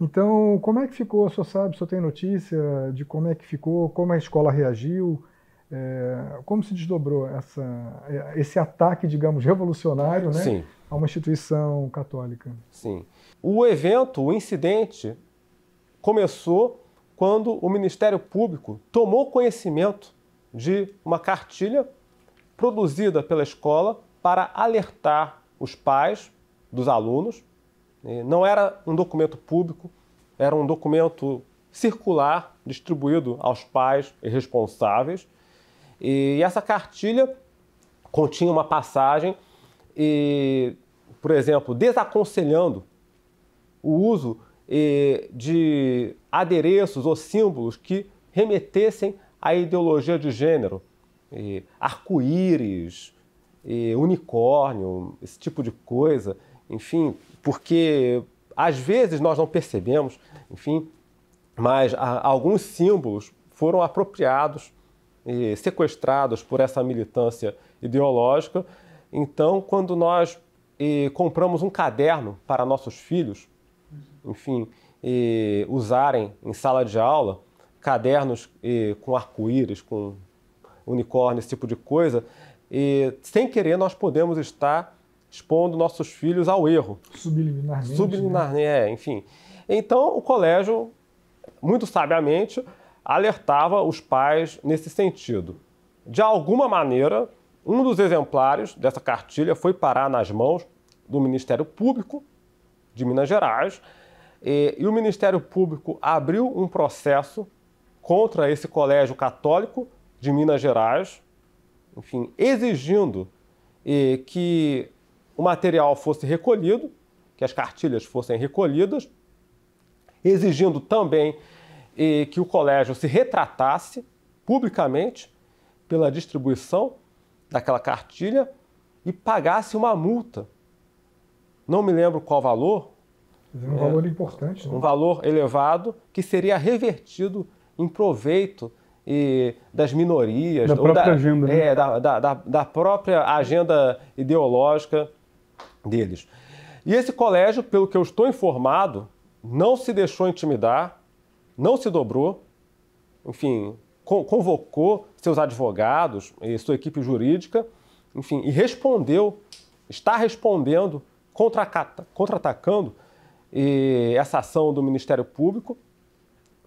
Então, como é que ficou? O senhor sabe, o senhor tem notícia de como é que ficou, como a escola reagiu? É, como se desdobrou essa, é, esse ataque, digamos, revolucionário né, Sim. a uma instituição católica? Sim. O evento, o incidente, começou quando o Ministério Público tomou conhecimento de uma cartilha produzida pela escola para alertar os pais dos alunos. Não era um documento público, era um documento circular distribuído aos pais responsáveis e essa cartilha continha uma passagem, e, por exemplo, desaconselhando o uso de adereços ou símbolos que remetessem à ideologia de gênero, arco-íris, unicórnio, esse tipo de coisa, enfim, porque às vezes nós não percebemos, enfim, mas alguns símbolos foram apropriados sequestrados por essa militância ideológica. Então, quando nós eh, compramos um caderno para nossos filhos, enfim, usarem em sala de aula, cadernos eh, com arco-íris, com unicórnio, esse tipo de coisa, e, sem querer nós podemos estar expondo nossos filhos ao erro. Subliminarmente. Né? Subliminarmente, né? é, enfim. Então, o colégio, muito sabiamente, alertava os pais nesse sentido. De alguma maneira, um dos exemplares dessa cartilha foi parar nas mãos do Ministério Público de Minas Gerais e, e o Ministério Público abriu um processo contra esse colégio católico de Minas Gerais, enfim, exigindo e, que o material fosse recolhido, que as cartilhas fossem recolhidas, exigindo também e que o colégio se retratasse publicamente pela distribuição daquela cartilha e pagasse uma multa. Não me lembro qual valor. Um é, valor importante. Né? Um né? valor elevado que seria revertido em proveito e das minorias. Da própria da, agenda. Né? É, né? da, da, da, da própria agenda ideológica deles. E esse colégio, pelo que eu estou informado, não se deixou intimidar, não se dobrou, enfim, convocou seus advogados e sua equipe jurídica, enfim, e respondeu, está respondendo, contra-atacando essa ação do Ministério Público.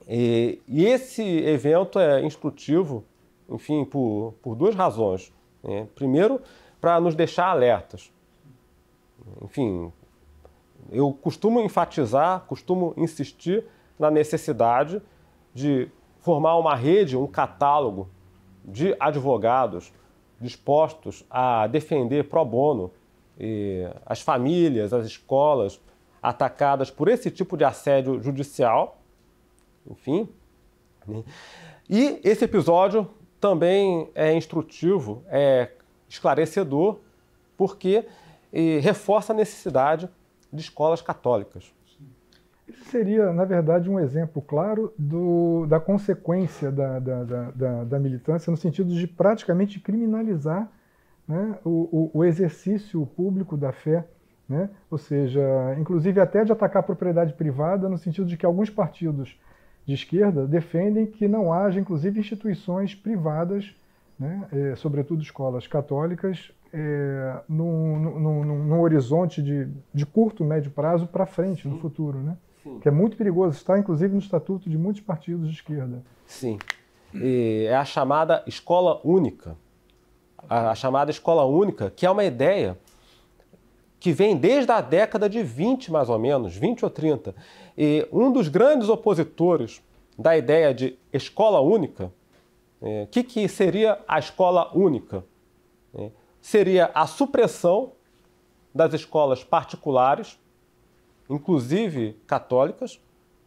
E, e, esse evento é instrutivo, enfim, por, por duas razões. Né. primeiro, para nos deixar alertas. Enfim, eu costumo enfatizar, costumo insistir na necessidade de formar uma rede, um catálogo de advogados dispostos a defender pro bono as famílias, as escolas atacadas por esse tipo de assédio judicial. Enfim. Né? E esse episódio também é instrutivo, é esclarecedor, porque reforça a necessidade de escolas católicas. Isso seria, na verdade, um exemplo claro do, da consequência da, da, da, da, militância, no sentido de praticamente criminalizar né, o, o, exercício público da fé, né, ou seja, inclusive até de atacar a propriedade privada, no sentido de que alguns partidos de esquerda defendem que não haja, inclusive, instituições privadas, né, é, sobretudo escolas católicas, é, num, num, num, num horizonte de, de curto, médio prazo para frente, Sim. no futuro. Né? Sim. que é muito perigoso, está inclusive no estatuto de muitos partidos de esquerda. Sim. E é a chamada escola única. A, a chamada escola única, que é uma ideia que vem desde a década de 20, mais ou menos, 20 ou 30. E um dos grandes opositores da ideia de escola única, o é, que, que seria a escola única? É, seria a supressão das escolas particulares inclusive católicas,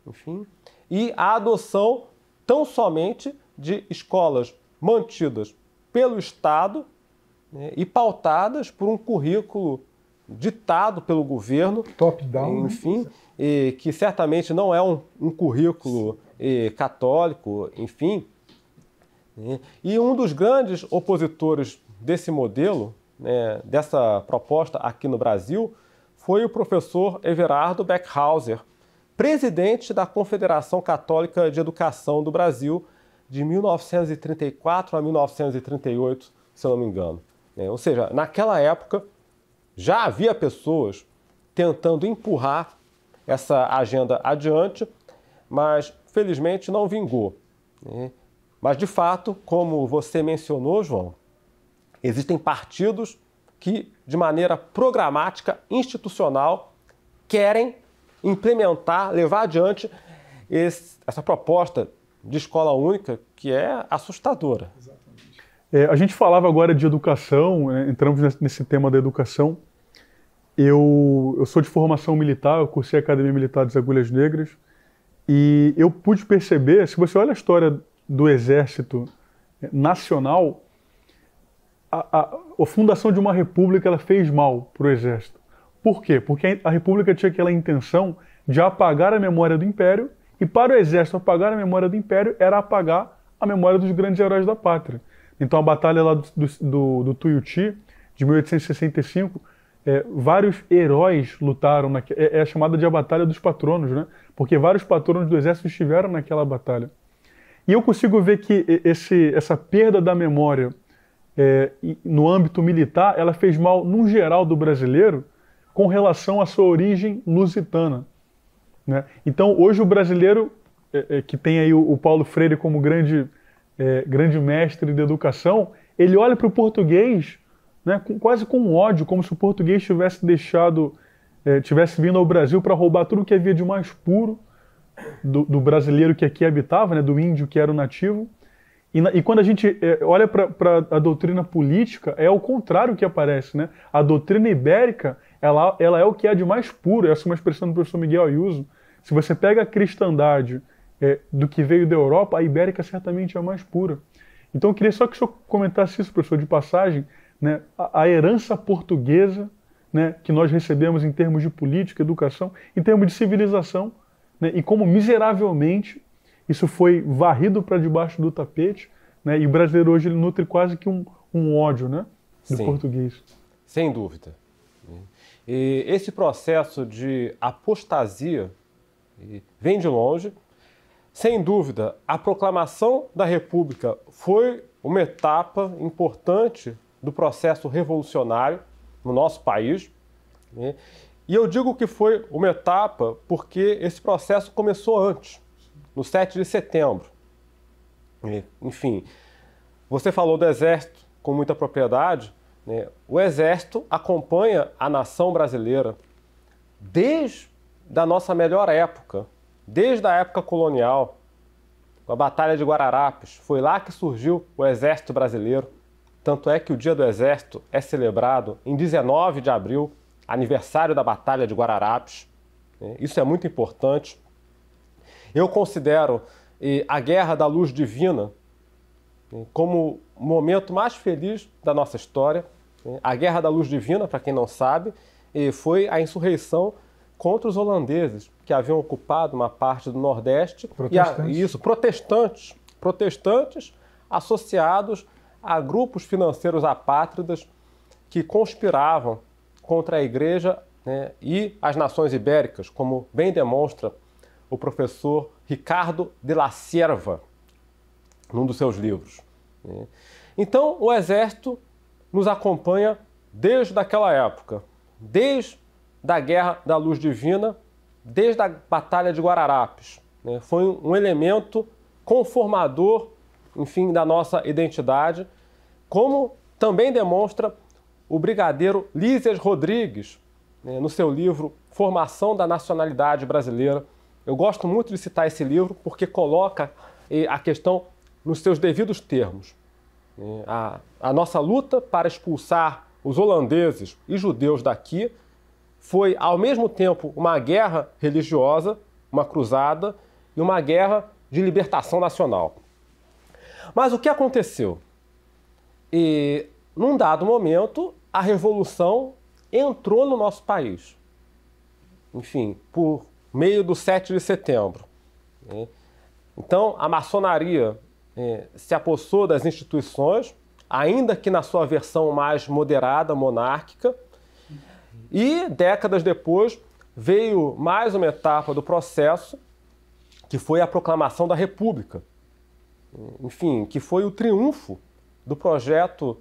enfim, e a adoção tão somente de escolas mantidas pelo Estado né, e pautadas por um currículo ditado pelo governo, top down, né? enfim, e, que certamente não é um, um currículo e, católico, enfim. Né, e um dos grandes opositores desse modelo, né, dessa proposta aqui no Brasil, foi o professor Everardo Beckhauser, presidente da Confederação Católica de Educação do Brasil de 1934 a 1938, se eu não me engano. É, ou seja, naquela época já havia pessoas tentando empurrar essa agenda adiante, mas felizmente não vingou. É, mas de fato, como você mencionou, João, existem partidos que, de maneira programática, institucional, querem implementar, levar adiante esse, essa proposta de escola única que é assustadora. É, a gente falava agora de educação, né? entramos nesse tema da educação. Eu, eu sou de formação militar, eu cursei a Academia Militar das Agulhas Negras e eu pude perceber, se você olha a história do Exército Nacional, a, a, a fundação de uma república ela fez mal para o exército. Por quê? Porque a república tinha aquela intenção de apagar a memória do império, e para o exército apagar a memória do império era apagar a memória dos grandes heróis da pátria. Então a batalha lá do, do, do Tuiuti, de 1865, é, vários heróis lutaram, na, é, é, chamada de a Batalha dos Patronos, né? porque vários patronos do exército estiveram naquela batalha. E eu consigo ver que esse, essa perda da memória é, no âmbito militar, ela fez mal, num geral, do brasileiro com relação à sua origem lusitana. Né? Então, hoje, o brasileiro, é, é que tem aí o, o, Paulo Freire como grande, é, grande mestre de educação, ele olha para o português né, com, quase com ódio, como se o português tivesse deixado, é, tivesse vindo ao Brasil para roubar tudo que havia de mais puro do, do brasileiro que aqui habitava, né, do índio que era o nativo. E, na, e, quando a gente é, olha para a doutrina política, é o contrário que aparece, né? A doutrina ibérica, ela, ela é o que é de mais puro, essa é uma expressão do professor Miguel Ayuso. Se você pega a cristandade é, do que veio da Europa, a ibérica certamente é a mais pura. Então eu queria só que o senhor comentasse isso, professor, de passagem, né? A, a herança portuguesa né, que nós recebemos em termos de política, educação, em termos de civilização, né, e como miseravelmente isso foi varrido para debaixo do tapete, né? E o brasileiro hoje ele nutre quase que um, um ódio, né? Do Sim. português. Sem dúvida. E esse processo de apostasia vem de longe. Sem dúvida, a proclamação da República foi uma etapa importante do processo revolucionário no nosso país. Né? E eu digo que foi uma etapa porque esse processo começou antes no 7 de setembro. É, enfim, você falou do Exército com muita propriedade. Né? O Exército acompanha a nação brasileira desde da nossa melhor época, desde a época colonial, com a Batalha de Guararapes. Foi lá que surgiu o Exército Brasileiro. Tanto é que o Dia do Exército é celebrado em 19 de abril, aniversário da Batalha de Guararapes. Né? Isso é muito importante. Eu considero a Guerra da Luz Divina né, como o momento mais feliz da nossa história. Né. A Guerra da Luz Divina, para quem não sabe, foi a insurreição contra os holandeses, que haviam ocupado uma parte do Nordeste. Protestantes. isso, protestantes. Protestantes associados a grupos financeiros apátridas que conspiravam contra a Igreja né, e as nações ibéricas, como bem demonstra o professor Ricardo de la Sierva, num dos seus livros. Né? Então, o exército nos acompanha desde aquela época, desde da Guerra da Luz Divina, desde a Batalha de Guararapes. Né? Foi um elemento conformador, enfim, da nossa identidade, como também demonstra o brigadeiro Lízias Rodrigues, né? no seu livro Formação da Nacionalidade Brasileira, eu gosto muito de citar esse livro porque coloca a questão nos seus devidos termos. Né? A, a nossa luta para expulsar os holandeses e judeus daqui foi, ao mesmo tempo, uma guerra religiosa, uma cruzada e uma guerra de libertação nacional. Mas o que aconteceu? E, num dado momento, a revolução entrou no nosso país. Enfim, por meio do 7 de setembro. Né? Então, a maçonaria é, se apossou das instituições, ainda que na sua versão mais moderada, monárquica, e décadas depois veio mais uma etapa do processo, que foi a proclamação da República. Enfim, que foi o triunfo do projeto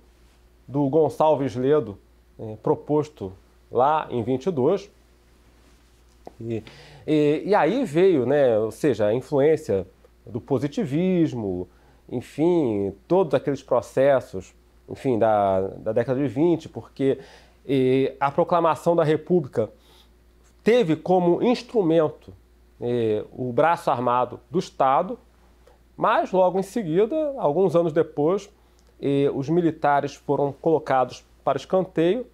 do Gonçalves Ledo, é, proposto lá em 22, e, e, e aí veio, né, ou seja, a influência do positivismo, enfim, todos aqueles processos, enfim, da, da década de 20, porque e, a proclamação da República teve como instrumento o braço armado do Estado, mas logo em seguida, alguns anos depois, os militares foram colocados para escanteio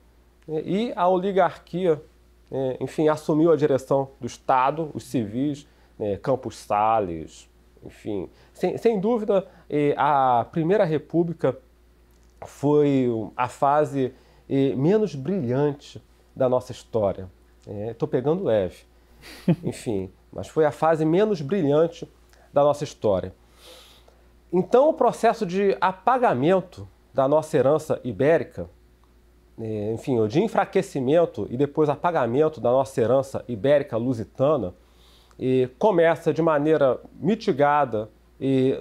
e a oligarquia é, enfim, assumiu a direção do Estado, os civis, é, Campos Sales, enfim. Sem, sem dúvida, a Primeira República foi a fase menos brilhante da nossa história. Estou é, pegando leve, [LAUGHS] enfim, mas foi a fase menos brilhante da nossa história. Então, o processo de apagamento da nossa herança ibérica é, enfim, de enfraquecimento e depois apagamento da nossa herança ibérica lusitana, começa de maneira mitigada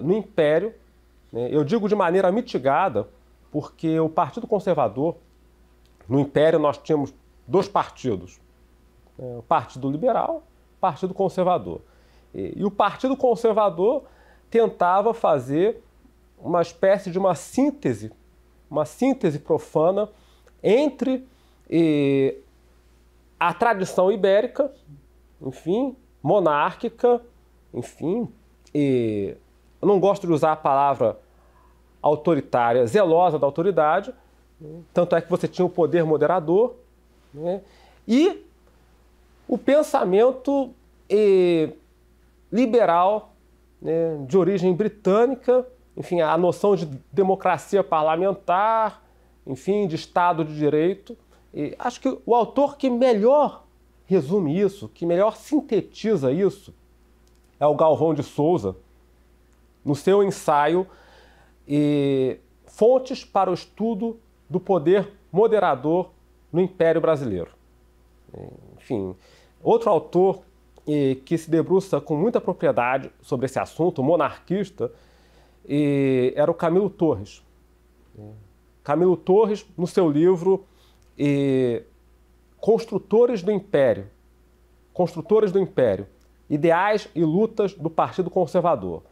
no Império. Né? Eu digo de maneira mitigada porque o Partido Conservador, no Império, nós tínhamos dois partidos: né? o Partido Liberal e o Partido Conservador. E o Partido Conservador tentava fazer uma espécie de uma síntese, uma síntese profana entre eh, a tradição ibérica, enfim, monárquica, enfim, eh, não gosto de usar a palavra autoritária, zelosa da autoridade, né? tanto é que você tinha o poder moderador, né? e o pensamento eh, liberal né? de origem britânica, enfim, a noção de democracia parlamentar, enfim, de Estado de Direito. E acho que o autor que melhor resume isso, que melhor sintetiza isso, é o Galvão de Souza, no seu ensaio Fontes para o Estudo do Poder Moderador no Império Brasileiro. Enfim, outro autor que se debruça com muita propriedade sobre esse assunto, monarquista, era o Camilo Torres. Camilo Torres, no seu livro Construtores do Império, Construtores do Império, Ideais e Lutas do Partido Conservador.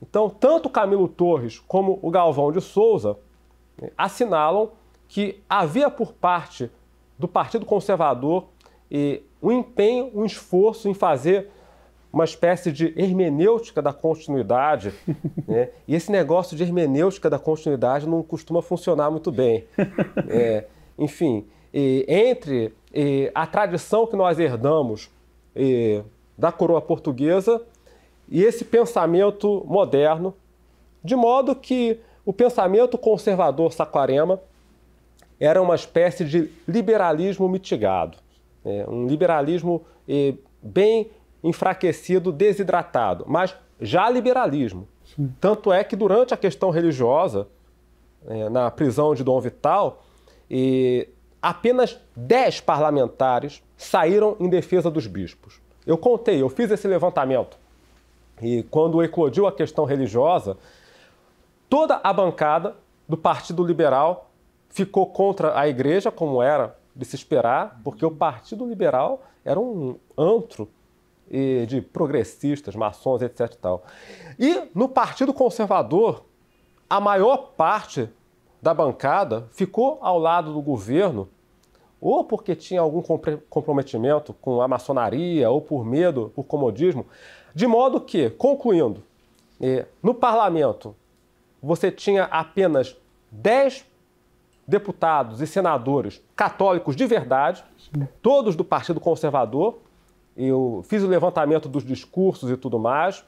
Então, tanto Camilo Torres como o Galvão de Souza né, assinalam que havia por parte do Partido Conservador eh, um empenho, um esforço em fazer uma espécie de hermenêutica da continuidade. [LAUGHS] Né? E esse negócio de hermenêutica da continuidade não costuma funcionar muito bem. [LAUGHS] É, enfim, entre a tradição que nós herdamos da coroa portuguesa e esse pensamento moderno, de modo que o pensamento conservador saquarema era uma espécie de liberalismo mitigado, né? um liberalismo bem enfraquecido, desidratado, mas já liberalismo. Sim. Tanto é que durante a questão religiosa, é, na prisão de Dom Vital, apenas 10 parlamentares saíram em defesa dos bispos. Eu contei, eu fiz esse levantamento. E quando eclodiu a questão religiosa, toda a bancada do Partido Liberal ficou contra a igreja, como era de se esperar, porque o Partido Liberal era um antro de progressistas, maçons, etc. E, tal. e no Partido Conservador, a maior parte da bancada ficou ao lado do governo, ou porque tinha algum comprometimento com a maçonaria, ou por medo, por comodismo, de modo que, concluindo, é, no parlamento você tinha apenas 10 deputados e senadores católicos de verdade, todos do Partido Conservador, eu fiz o levantamento dos discursos e tudo mais.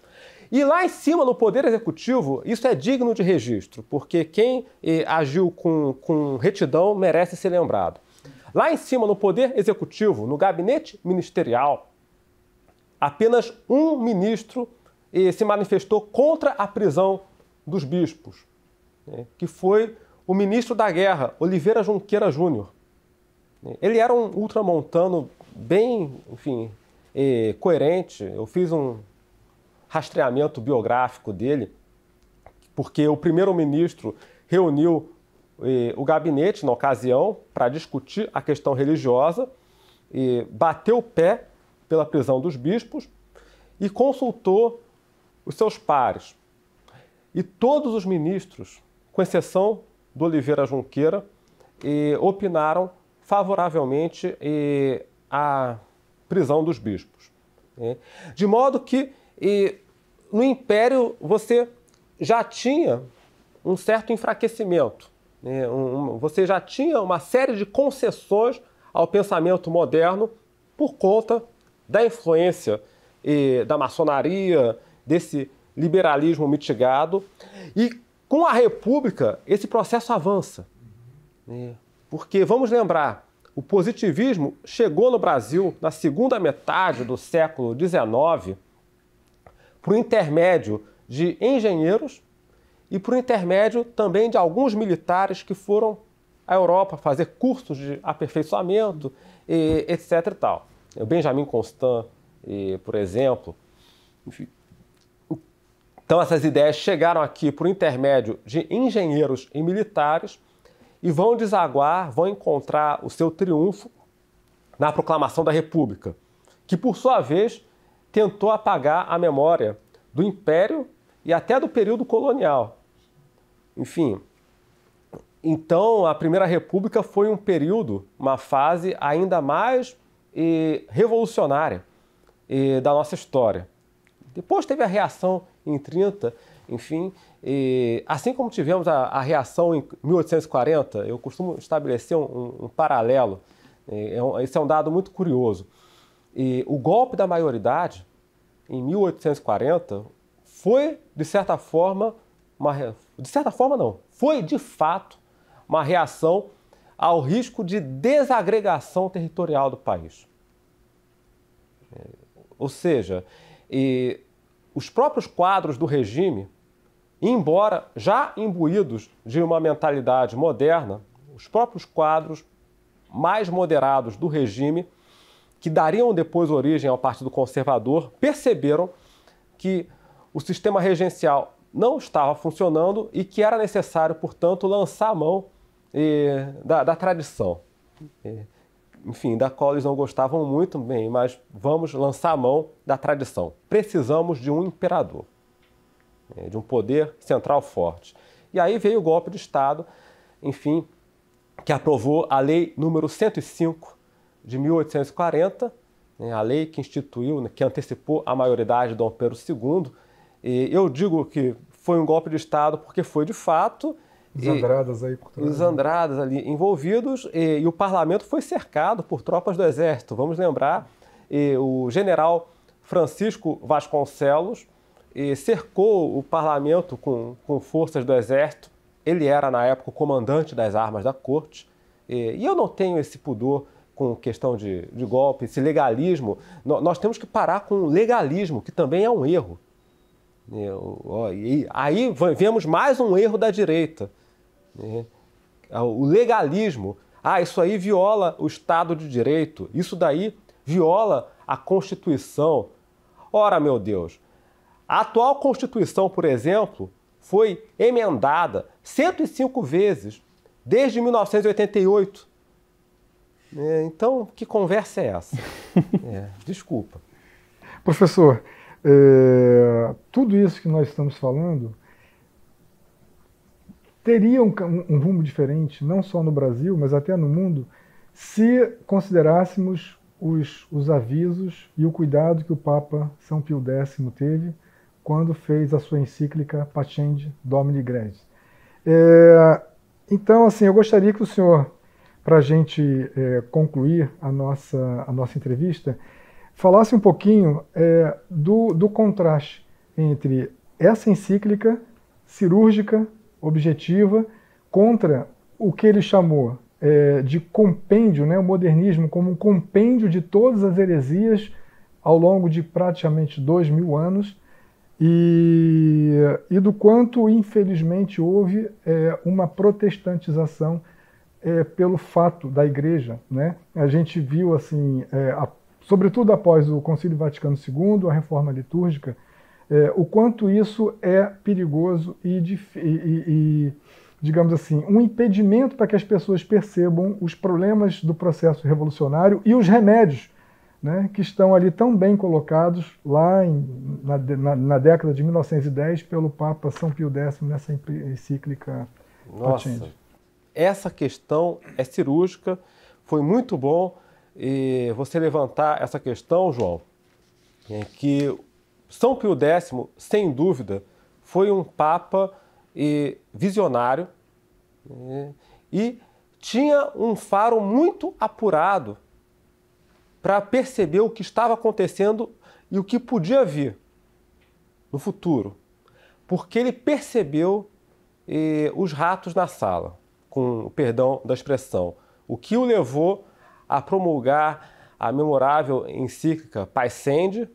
E lá em cima, no Poder Executivo, isso é digno de registro, porque quem eh, agiu com, com retidão merece ser lembrado. Lá em cima, no Poder Executivo, no gabinete ministerial, apenas um ministro eh, se manifestou contra a prisão dos bispos, né, que foi o ministro da Guerra, Oliveira Junqueira Júnior. Ele era um ultramontano bem, enfim, coerente. Eu fiz um rastreamento biográfico dele, porque o primeiro-ministro reuniu eh, o gabinete na ocasião para discutir a questão religiosa, bateu o pé pela prisão dos bispos e consultou os seus pares. E todos os ministros, com exceção do Oliveira Junqueira, opinaram favoravelmente a prisão dos bispos. Né? De modo que no Império você já tinha um certo enfraquecimento, né? você já tinha uma série de concessões ao pensamento moderno por conta da influência da maçonaria, desse liberalismo mitigado. E com a República, esse processo avança. Né? Porque vamos lembrar, o positivismo chegou no Brasil na segunda metade do século XIX por intermédio de engenheiros e por intermédio também de alguns militares que foram à Europa fazer cursos de aperfeiçoamento, e etc. E tal. O Benjamin Constant, e, por exemplo. Enfim. Então, essas ideias chegaram aqui por intermédio de engenheiros e militares e vão desaguar, vão encontrar o seu triunfo na proclamação da República, que por sua vez tentou apagar a memória do Império e até do período colonial. Enfim, então a Primeira República foi um período, uma fase ainda mais e, eh, revolucionária e, eh, da nossa história. Depois teve a reação em 30, enfim, e, assim como tivemos a, a, reação em 1840, eu costumo estabelecer um, um paralelo. Né, é um, esse é um dado muito curioso. E, o golpe da maioridade, em 1840, foi, de certa forma, uma, de certa forma não, foi de fato uma reação ao risco de desagregação territorial do país. É, ou seja, os próprios quadros do regime Embora já imbuídos de uma mentalidade moderna, os próprios quadros mais moderados do regime, que dariam depois origem ao Partido Conservador, perceberam que o sistema regencial não estava funcionando e que era necessário, portanto, lançar a mão da, da, tradição. enfim, da qual eles não gostavam muito, bem, mas vamos lançar a mão da tradição. Precisamos de um imperador. É, de um poder central forte. E aí veio o golpe de Estado, enfim, que aprovou a lei número 105 de 1840, né, a lei que instituiu, né, que antecipou a maioridade de Dom Pedro II. E eu digo que foi um golpe de Estado porque foi de fato. Os Andradas aí por trás. Os né? Andradas ali envolvidos, e, e, o parlamento foi cercado por tropas do exército. Vamos lembrar, e, o general Francisco Vasconcelos e cercou o parlamento com, com forças do exército. Ele era, na época, o comandante das armas da corte. E, e eu não tenho esse pudor com questão de, de golpe, esse legalismo. nós temos que parar com o legalismo, que também é um erro. ó, e, aí vemos mais um erro da direita. Né? É o legalismo. Ah, isso aí viola o Estado de Direito. Isso daí viola a Constituição. Ora, meu Deus, a atual Constituição, por exemplo, foi emendada 105 vezes desde 1988. É, então, que conversa é essa? [LAUGHS] É, desculpa. Professor, é, tudo isso que nós estamos falando teria um, um, rumo diferente, não só no Brasil, mas até no mundo, se considerássemos os, os avisos e o cuidado que o Papa São Pio X teve quando fez a sua encíclica Patente Domini Gregis. É, então, assim, eu gostaria que o senhor, para a gente é, concluir a nossa, a nossa entrevista, falasse um pouquinho é, do, do contraste entre essa encíclica cirúrgica, objetiva, contra o que ele chamou é, de compêndio, né, o modernismo como um compêndio de todas as heresias ao longo de praticamente dois mil anos, e, e do quanto, infelizmente, houve é, uma protestantização é, pelo fato da Igreja. Né? A gente viu, assim, é, a, sobretudo após o Concílio Vaticano II, a reforma litúrgica, é, o quanto isso é perigoso e, e, e digamos assim, um impedimento para que as pessoas percebam os problemas do processo revolucionário e os remédios né, que estão ali tão bem colocados lá em, na, na, na, década de 1910 pelo Papa São Pio X nessa encíclica Nossa, essa questão é cirúrgica, foi muito bom e você levantar essa questão, João, que São Pio X, sem dúvida, foi um Papa e visionário né, e tinha um faro muito apurado para perceber o que estava acontecendo e o que podia vir no futuro. Porque ele percebeu eh, os ratos na sala, com o perdão da expressão, o que o levou a promulgar a memorável encíclica Paisende,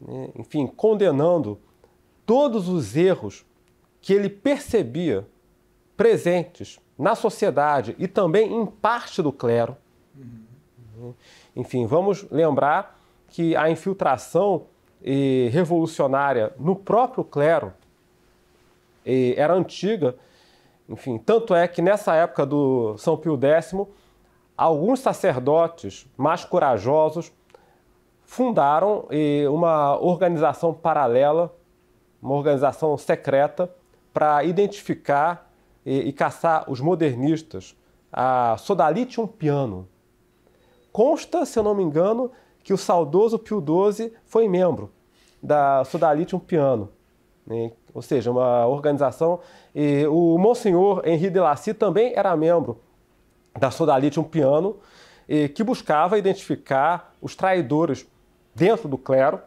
né, enfim, condenando todos os erros que ele percebia presentes na sociedade e também em parte do clero, uhum. Enfim, vamos lembrar que a infiltração eh, revolucionária no próprio clero eh, era antiga. Enfim, tanto é que nessa época do São Pio X, alguns sacerdotes mais corajosos fundaram eh, uma organização paralela, uma organização secreta, para identificar e caçar os modernistas, a Sodalitium Piano. Consta, se eu não me engano, que o saudoso Pio XII foi membro da Sodalitium Piano, né? ou seja, uma organização. E o Monsenhor Henri de Lacy também era membro da Sodalitium Piano, e que buscava identificar os traidores dentro do clero,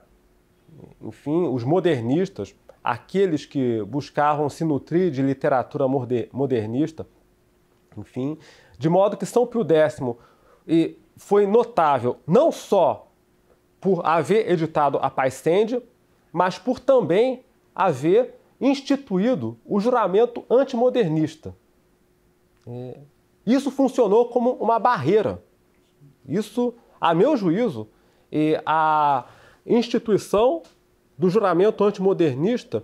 enfim, os modernistas, aqueles que buscavam se nutrir de literatura modernista, enfim, de modo que São Pio X foi notável não só por haver editado a Paz Sende, mas por também haver instituído o juramento antimodernista. Isso funcionou como uma barreira. Isso, a meu juízo, a instituição do juramento antimodernista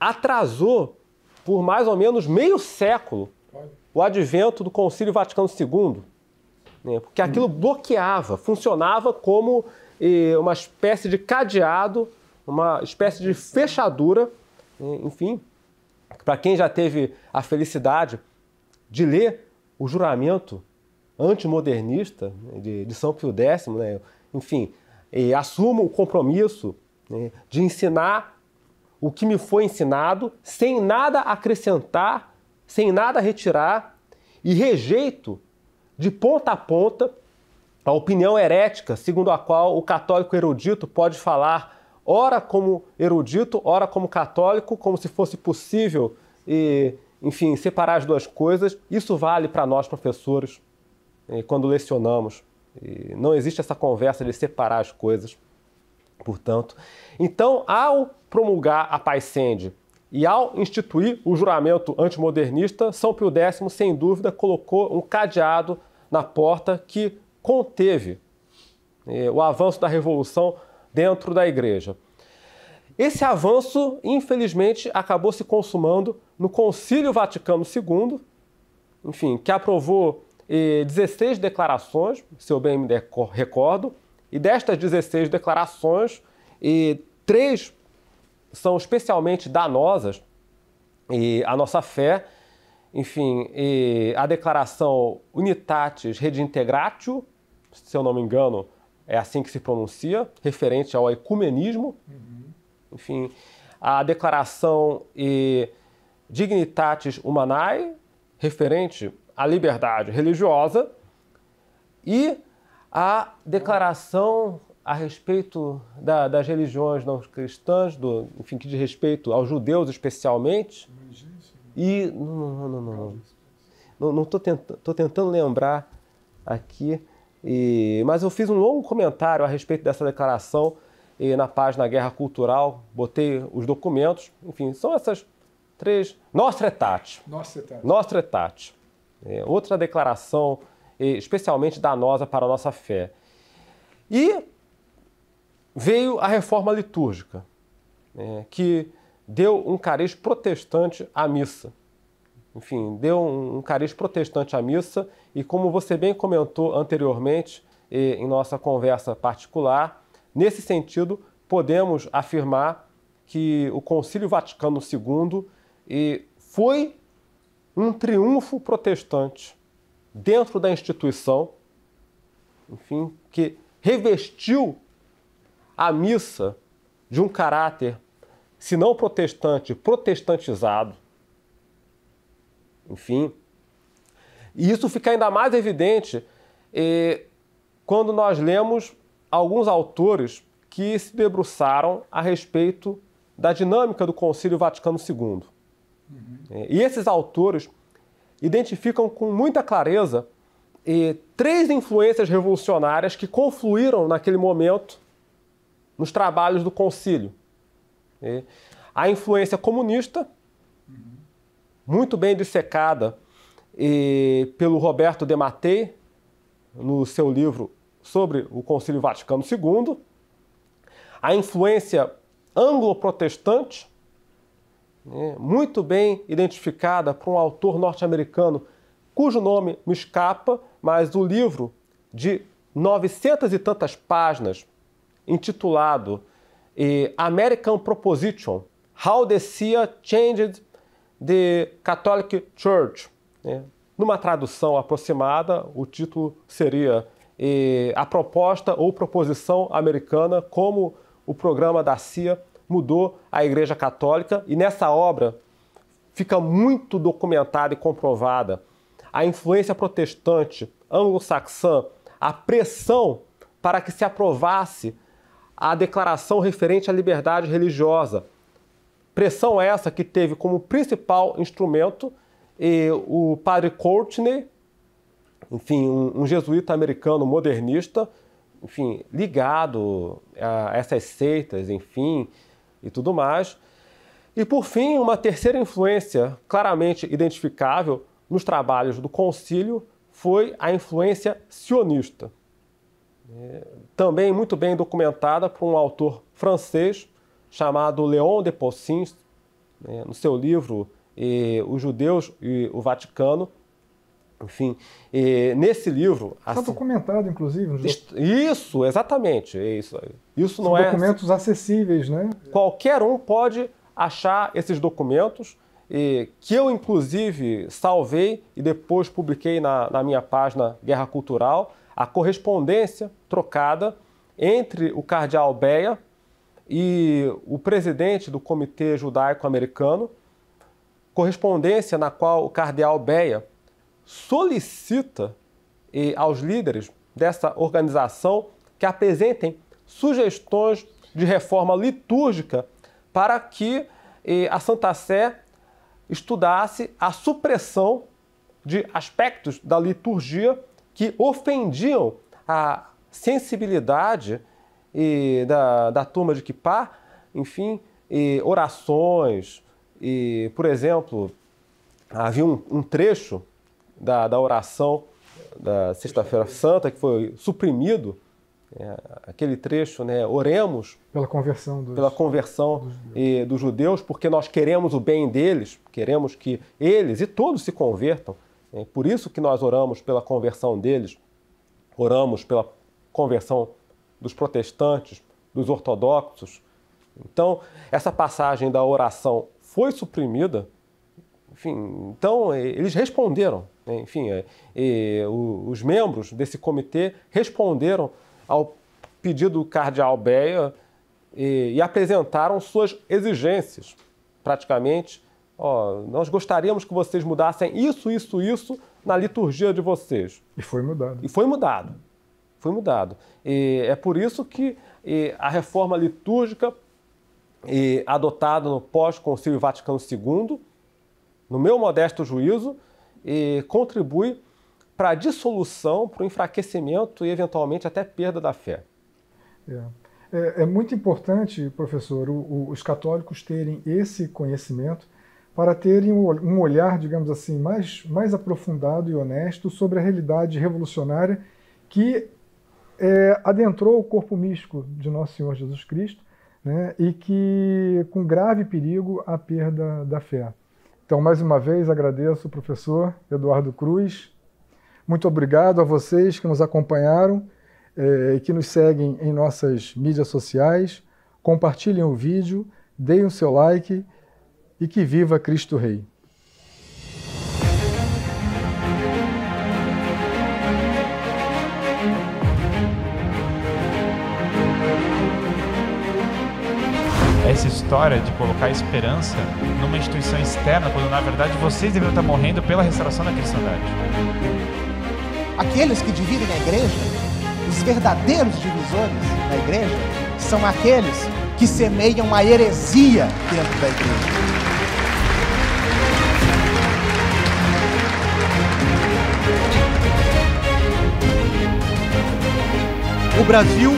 atrasou por mais ou menos meio século o advento do Concílio Vaticano II, né? porque aquilo bloqueava, funcionava como eh, uma espécie de cadeado, uma espécie de fechadura, né? enfim. Para quem já teve a felicidade de ler o juramento antimodernista né? de, de São Pio X, né? enfim, eh, assumo o compromisso né, de ensinar o que me foi ensinado, sem nada acrescentar, sem nada retirar, e rejeito de ponta a ponta a opinião herética, segundo a qual o católico erudito pode falar ora como erudito, ora como católico, como se fosse possível e, enfim, separar as duas coisas. Isso vale para nós professores eh, quando lecionamos. E não existe essa conversa de separar as coisas. Portanto, então, ao promulgar a Paz Sende e ao instituir o juramento antimodernista, São Pio X, sem dúvida, colocou um cadeado na porta que conteve é, o avanço da revolução dentro da igreja. Esse avanço, infelizmente, acabou se consumando no Concílio Vaticano II, enfim, que aprovou é, eh, 16 declarações, se eu bem me recordo, e destas 16 declarações, eh, três são especialmente danosas e a nossa fé, enfim, a declaração Unitatis Redintegratio, se eu não me engano, é assim que se pronuncia, referente ao ecumenismo, uhum. enfim, a declaração Dignitatis Humanae, referente à liberdade religiosa, e a declaração a respeito da, das religiões não cristãs, do, enfim, que diz respeito aos judeus especialmente. E. Não, não, não, não. Não estou tenta, tentando lembrar aqui. E, mas eu fiz um longo comentário a respeito dessa declaração e na página Guerra Cultural, botei os documentos. Enfim, são essas três. Nostretate. Nostretate. Nostretate. É, outra declaração, especialmente danosa para a nossa fé. E Veio a reforma litúrgica, é, que deu um cariz protestante à missa. Enfim, deu um, cariz protestante à missa, e como você bem comentou anteriormente, em nossa conversa particular, nesse sentido, podemos afirmar que o Concílio Vaticano II foi um triunfo protestante dentro da instituição, enfim, que revestiu a missa de um caráter, se não protestante, protestantizado. Enfim. E isso fica ainda mais evidente eh, quando nós lemos alguns autores que se debruçaram a respeito da dinâmica do Concílio Vaticano II. Uhum. Eh, e esses autores identificam com muita clareza eh, três influências revolucionárias que confluíram naquele momento nos trabalhos do concílio. A influência comunista, muito bem dissecada pelo Roberto de no seu livro sobre o Concílio Vaticano II, a influência anglo-protestante, né, muito bem identificada por um autor norte-americano cujo nome me escapa, mas o livro de 900 e tantas páginas intitulado eh, American Proposition: How the Sea Changed the Catholic Church. Né? Numa tradução aproximada, o título seria eh, A Proposta ou Proposição Americana: Como o Programa da CIA Mudou a Igreja Católica. E nessa obra fica muito documentada e comprovada a influência protestante anglo-saxã, a pressão para que se aprovasse a declaração referente à liberdade religiosa. Pressão essa que teve como principal instrumento o padre Courtney, enfim, um, um jesuíta americano modernista, enfim, ligado a essas seitas, enfim, e tudo mais. E por fim, uma terceira influência claramente identificável nos trabalhos do concílio foi a influência sionista também muito bem documentada por um autor francês chamado Léon de Possins, né, no seu livro Os Judeus e o Vaticano. Enfim, nesse livro. Está assim, documentado, inclusive. No... Isso, exatamente. É isso, isso é São não documentos é. Documentos acessíveis, né? Qualquer um pode achar esses documentos, que eu, inclusive, salvei e depois publiquei na, na minha página Guerra Cultural a correspondência trocada entre o cardeal Beia e o presidente do Comitê Judaico-Americano, correspondência na qual o cardeal Beia solicita aos líderes dessa organização que apresentem sugestões de reforma litúrgica para que a Santa Sé estudasse a supressão de aspectos da liturgia que ofendiam a sensibilidade e da, da turma de Kipá, enfim, e orações. E, por exemplo, havia um, um trecho da, da oração da Sexta-feira Santa que foi suprimido, é, aquele trecho, né, oremos pela conversão, dos, pela conversão dos judeus. E, dos judeus, porque nós queremos o bem deles, queremos que eles e todos se convertam é por isso que nós oramos pela conversão deles, oramos pela conversão dos protestantes, dos ortodoxos. Então, essa passagem da oração foi suprimida. Enfim, então é, eles responderam. Né, enfim, é, os membros desse comitê responderam ao pedido do cardeal Beia e apresentaram suas exigências, praticamente ó, nós gostaríamos que vocês mudassem isso, isso, isso na liturgia de vocês. E foi mudado. E foi mudado. Foi mudado. E é por isso que a reforma litúrgica adotada no pós-concílio Vaticano II, no meu modesto juízo, contribui para a dissolução, para o enfraquecimento e, eventualmente, até perda da fé. É. É, é muito importante, professor, o, o, os católicos terem esse conhecimento para terem um olhar, digamos assim, mais, mais aprofundado e honesto sobre a realidade revolucionária que é, adentrou o corpo místico de Nosso Senhor Jesus Cristo né, e que com grave perigo a perda da fé. Então, mais uma vez, agradeço o professor Eduardo Cruz. Muito obrigado a vocês que nos acompanharam é, e eh, que nos seguem em nossas mídias sociais. Compartilhem o vídeo, deem o seu like e que viva Cristo Rei. essa história de colocar esperança numa instituição externa, quando na verdade vocês deveriam estar morrendo pela restauração da cristandade. Aqueles que dividem a igreja, os verdadeiros divisores da igreja, são aqueles que semeiam uma heresia dentro da igreja. o Brasil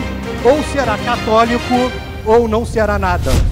ou será católico ou não será nada.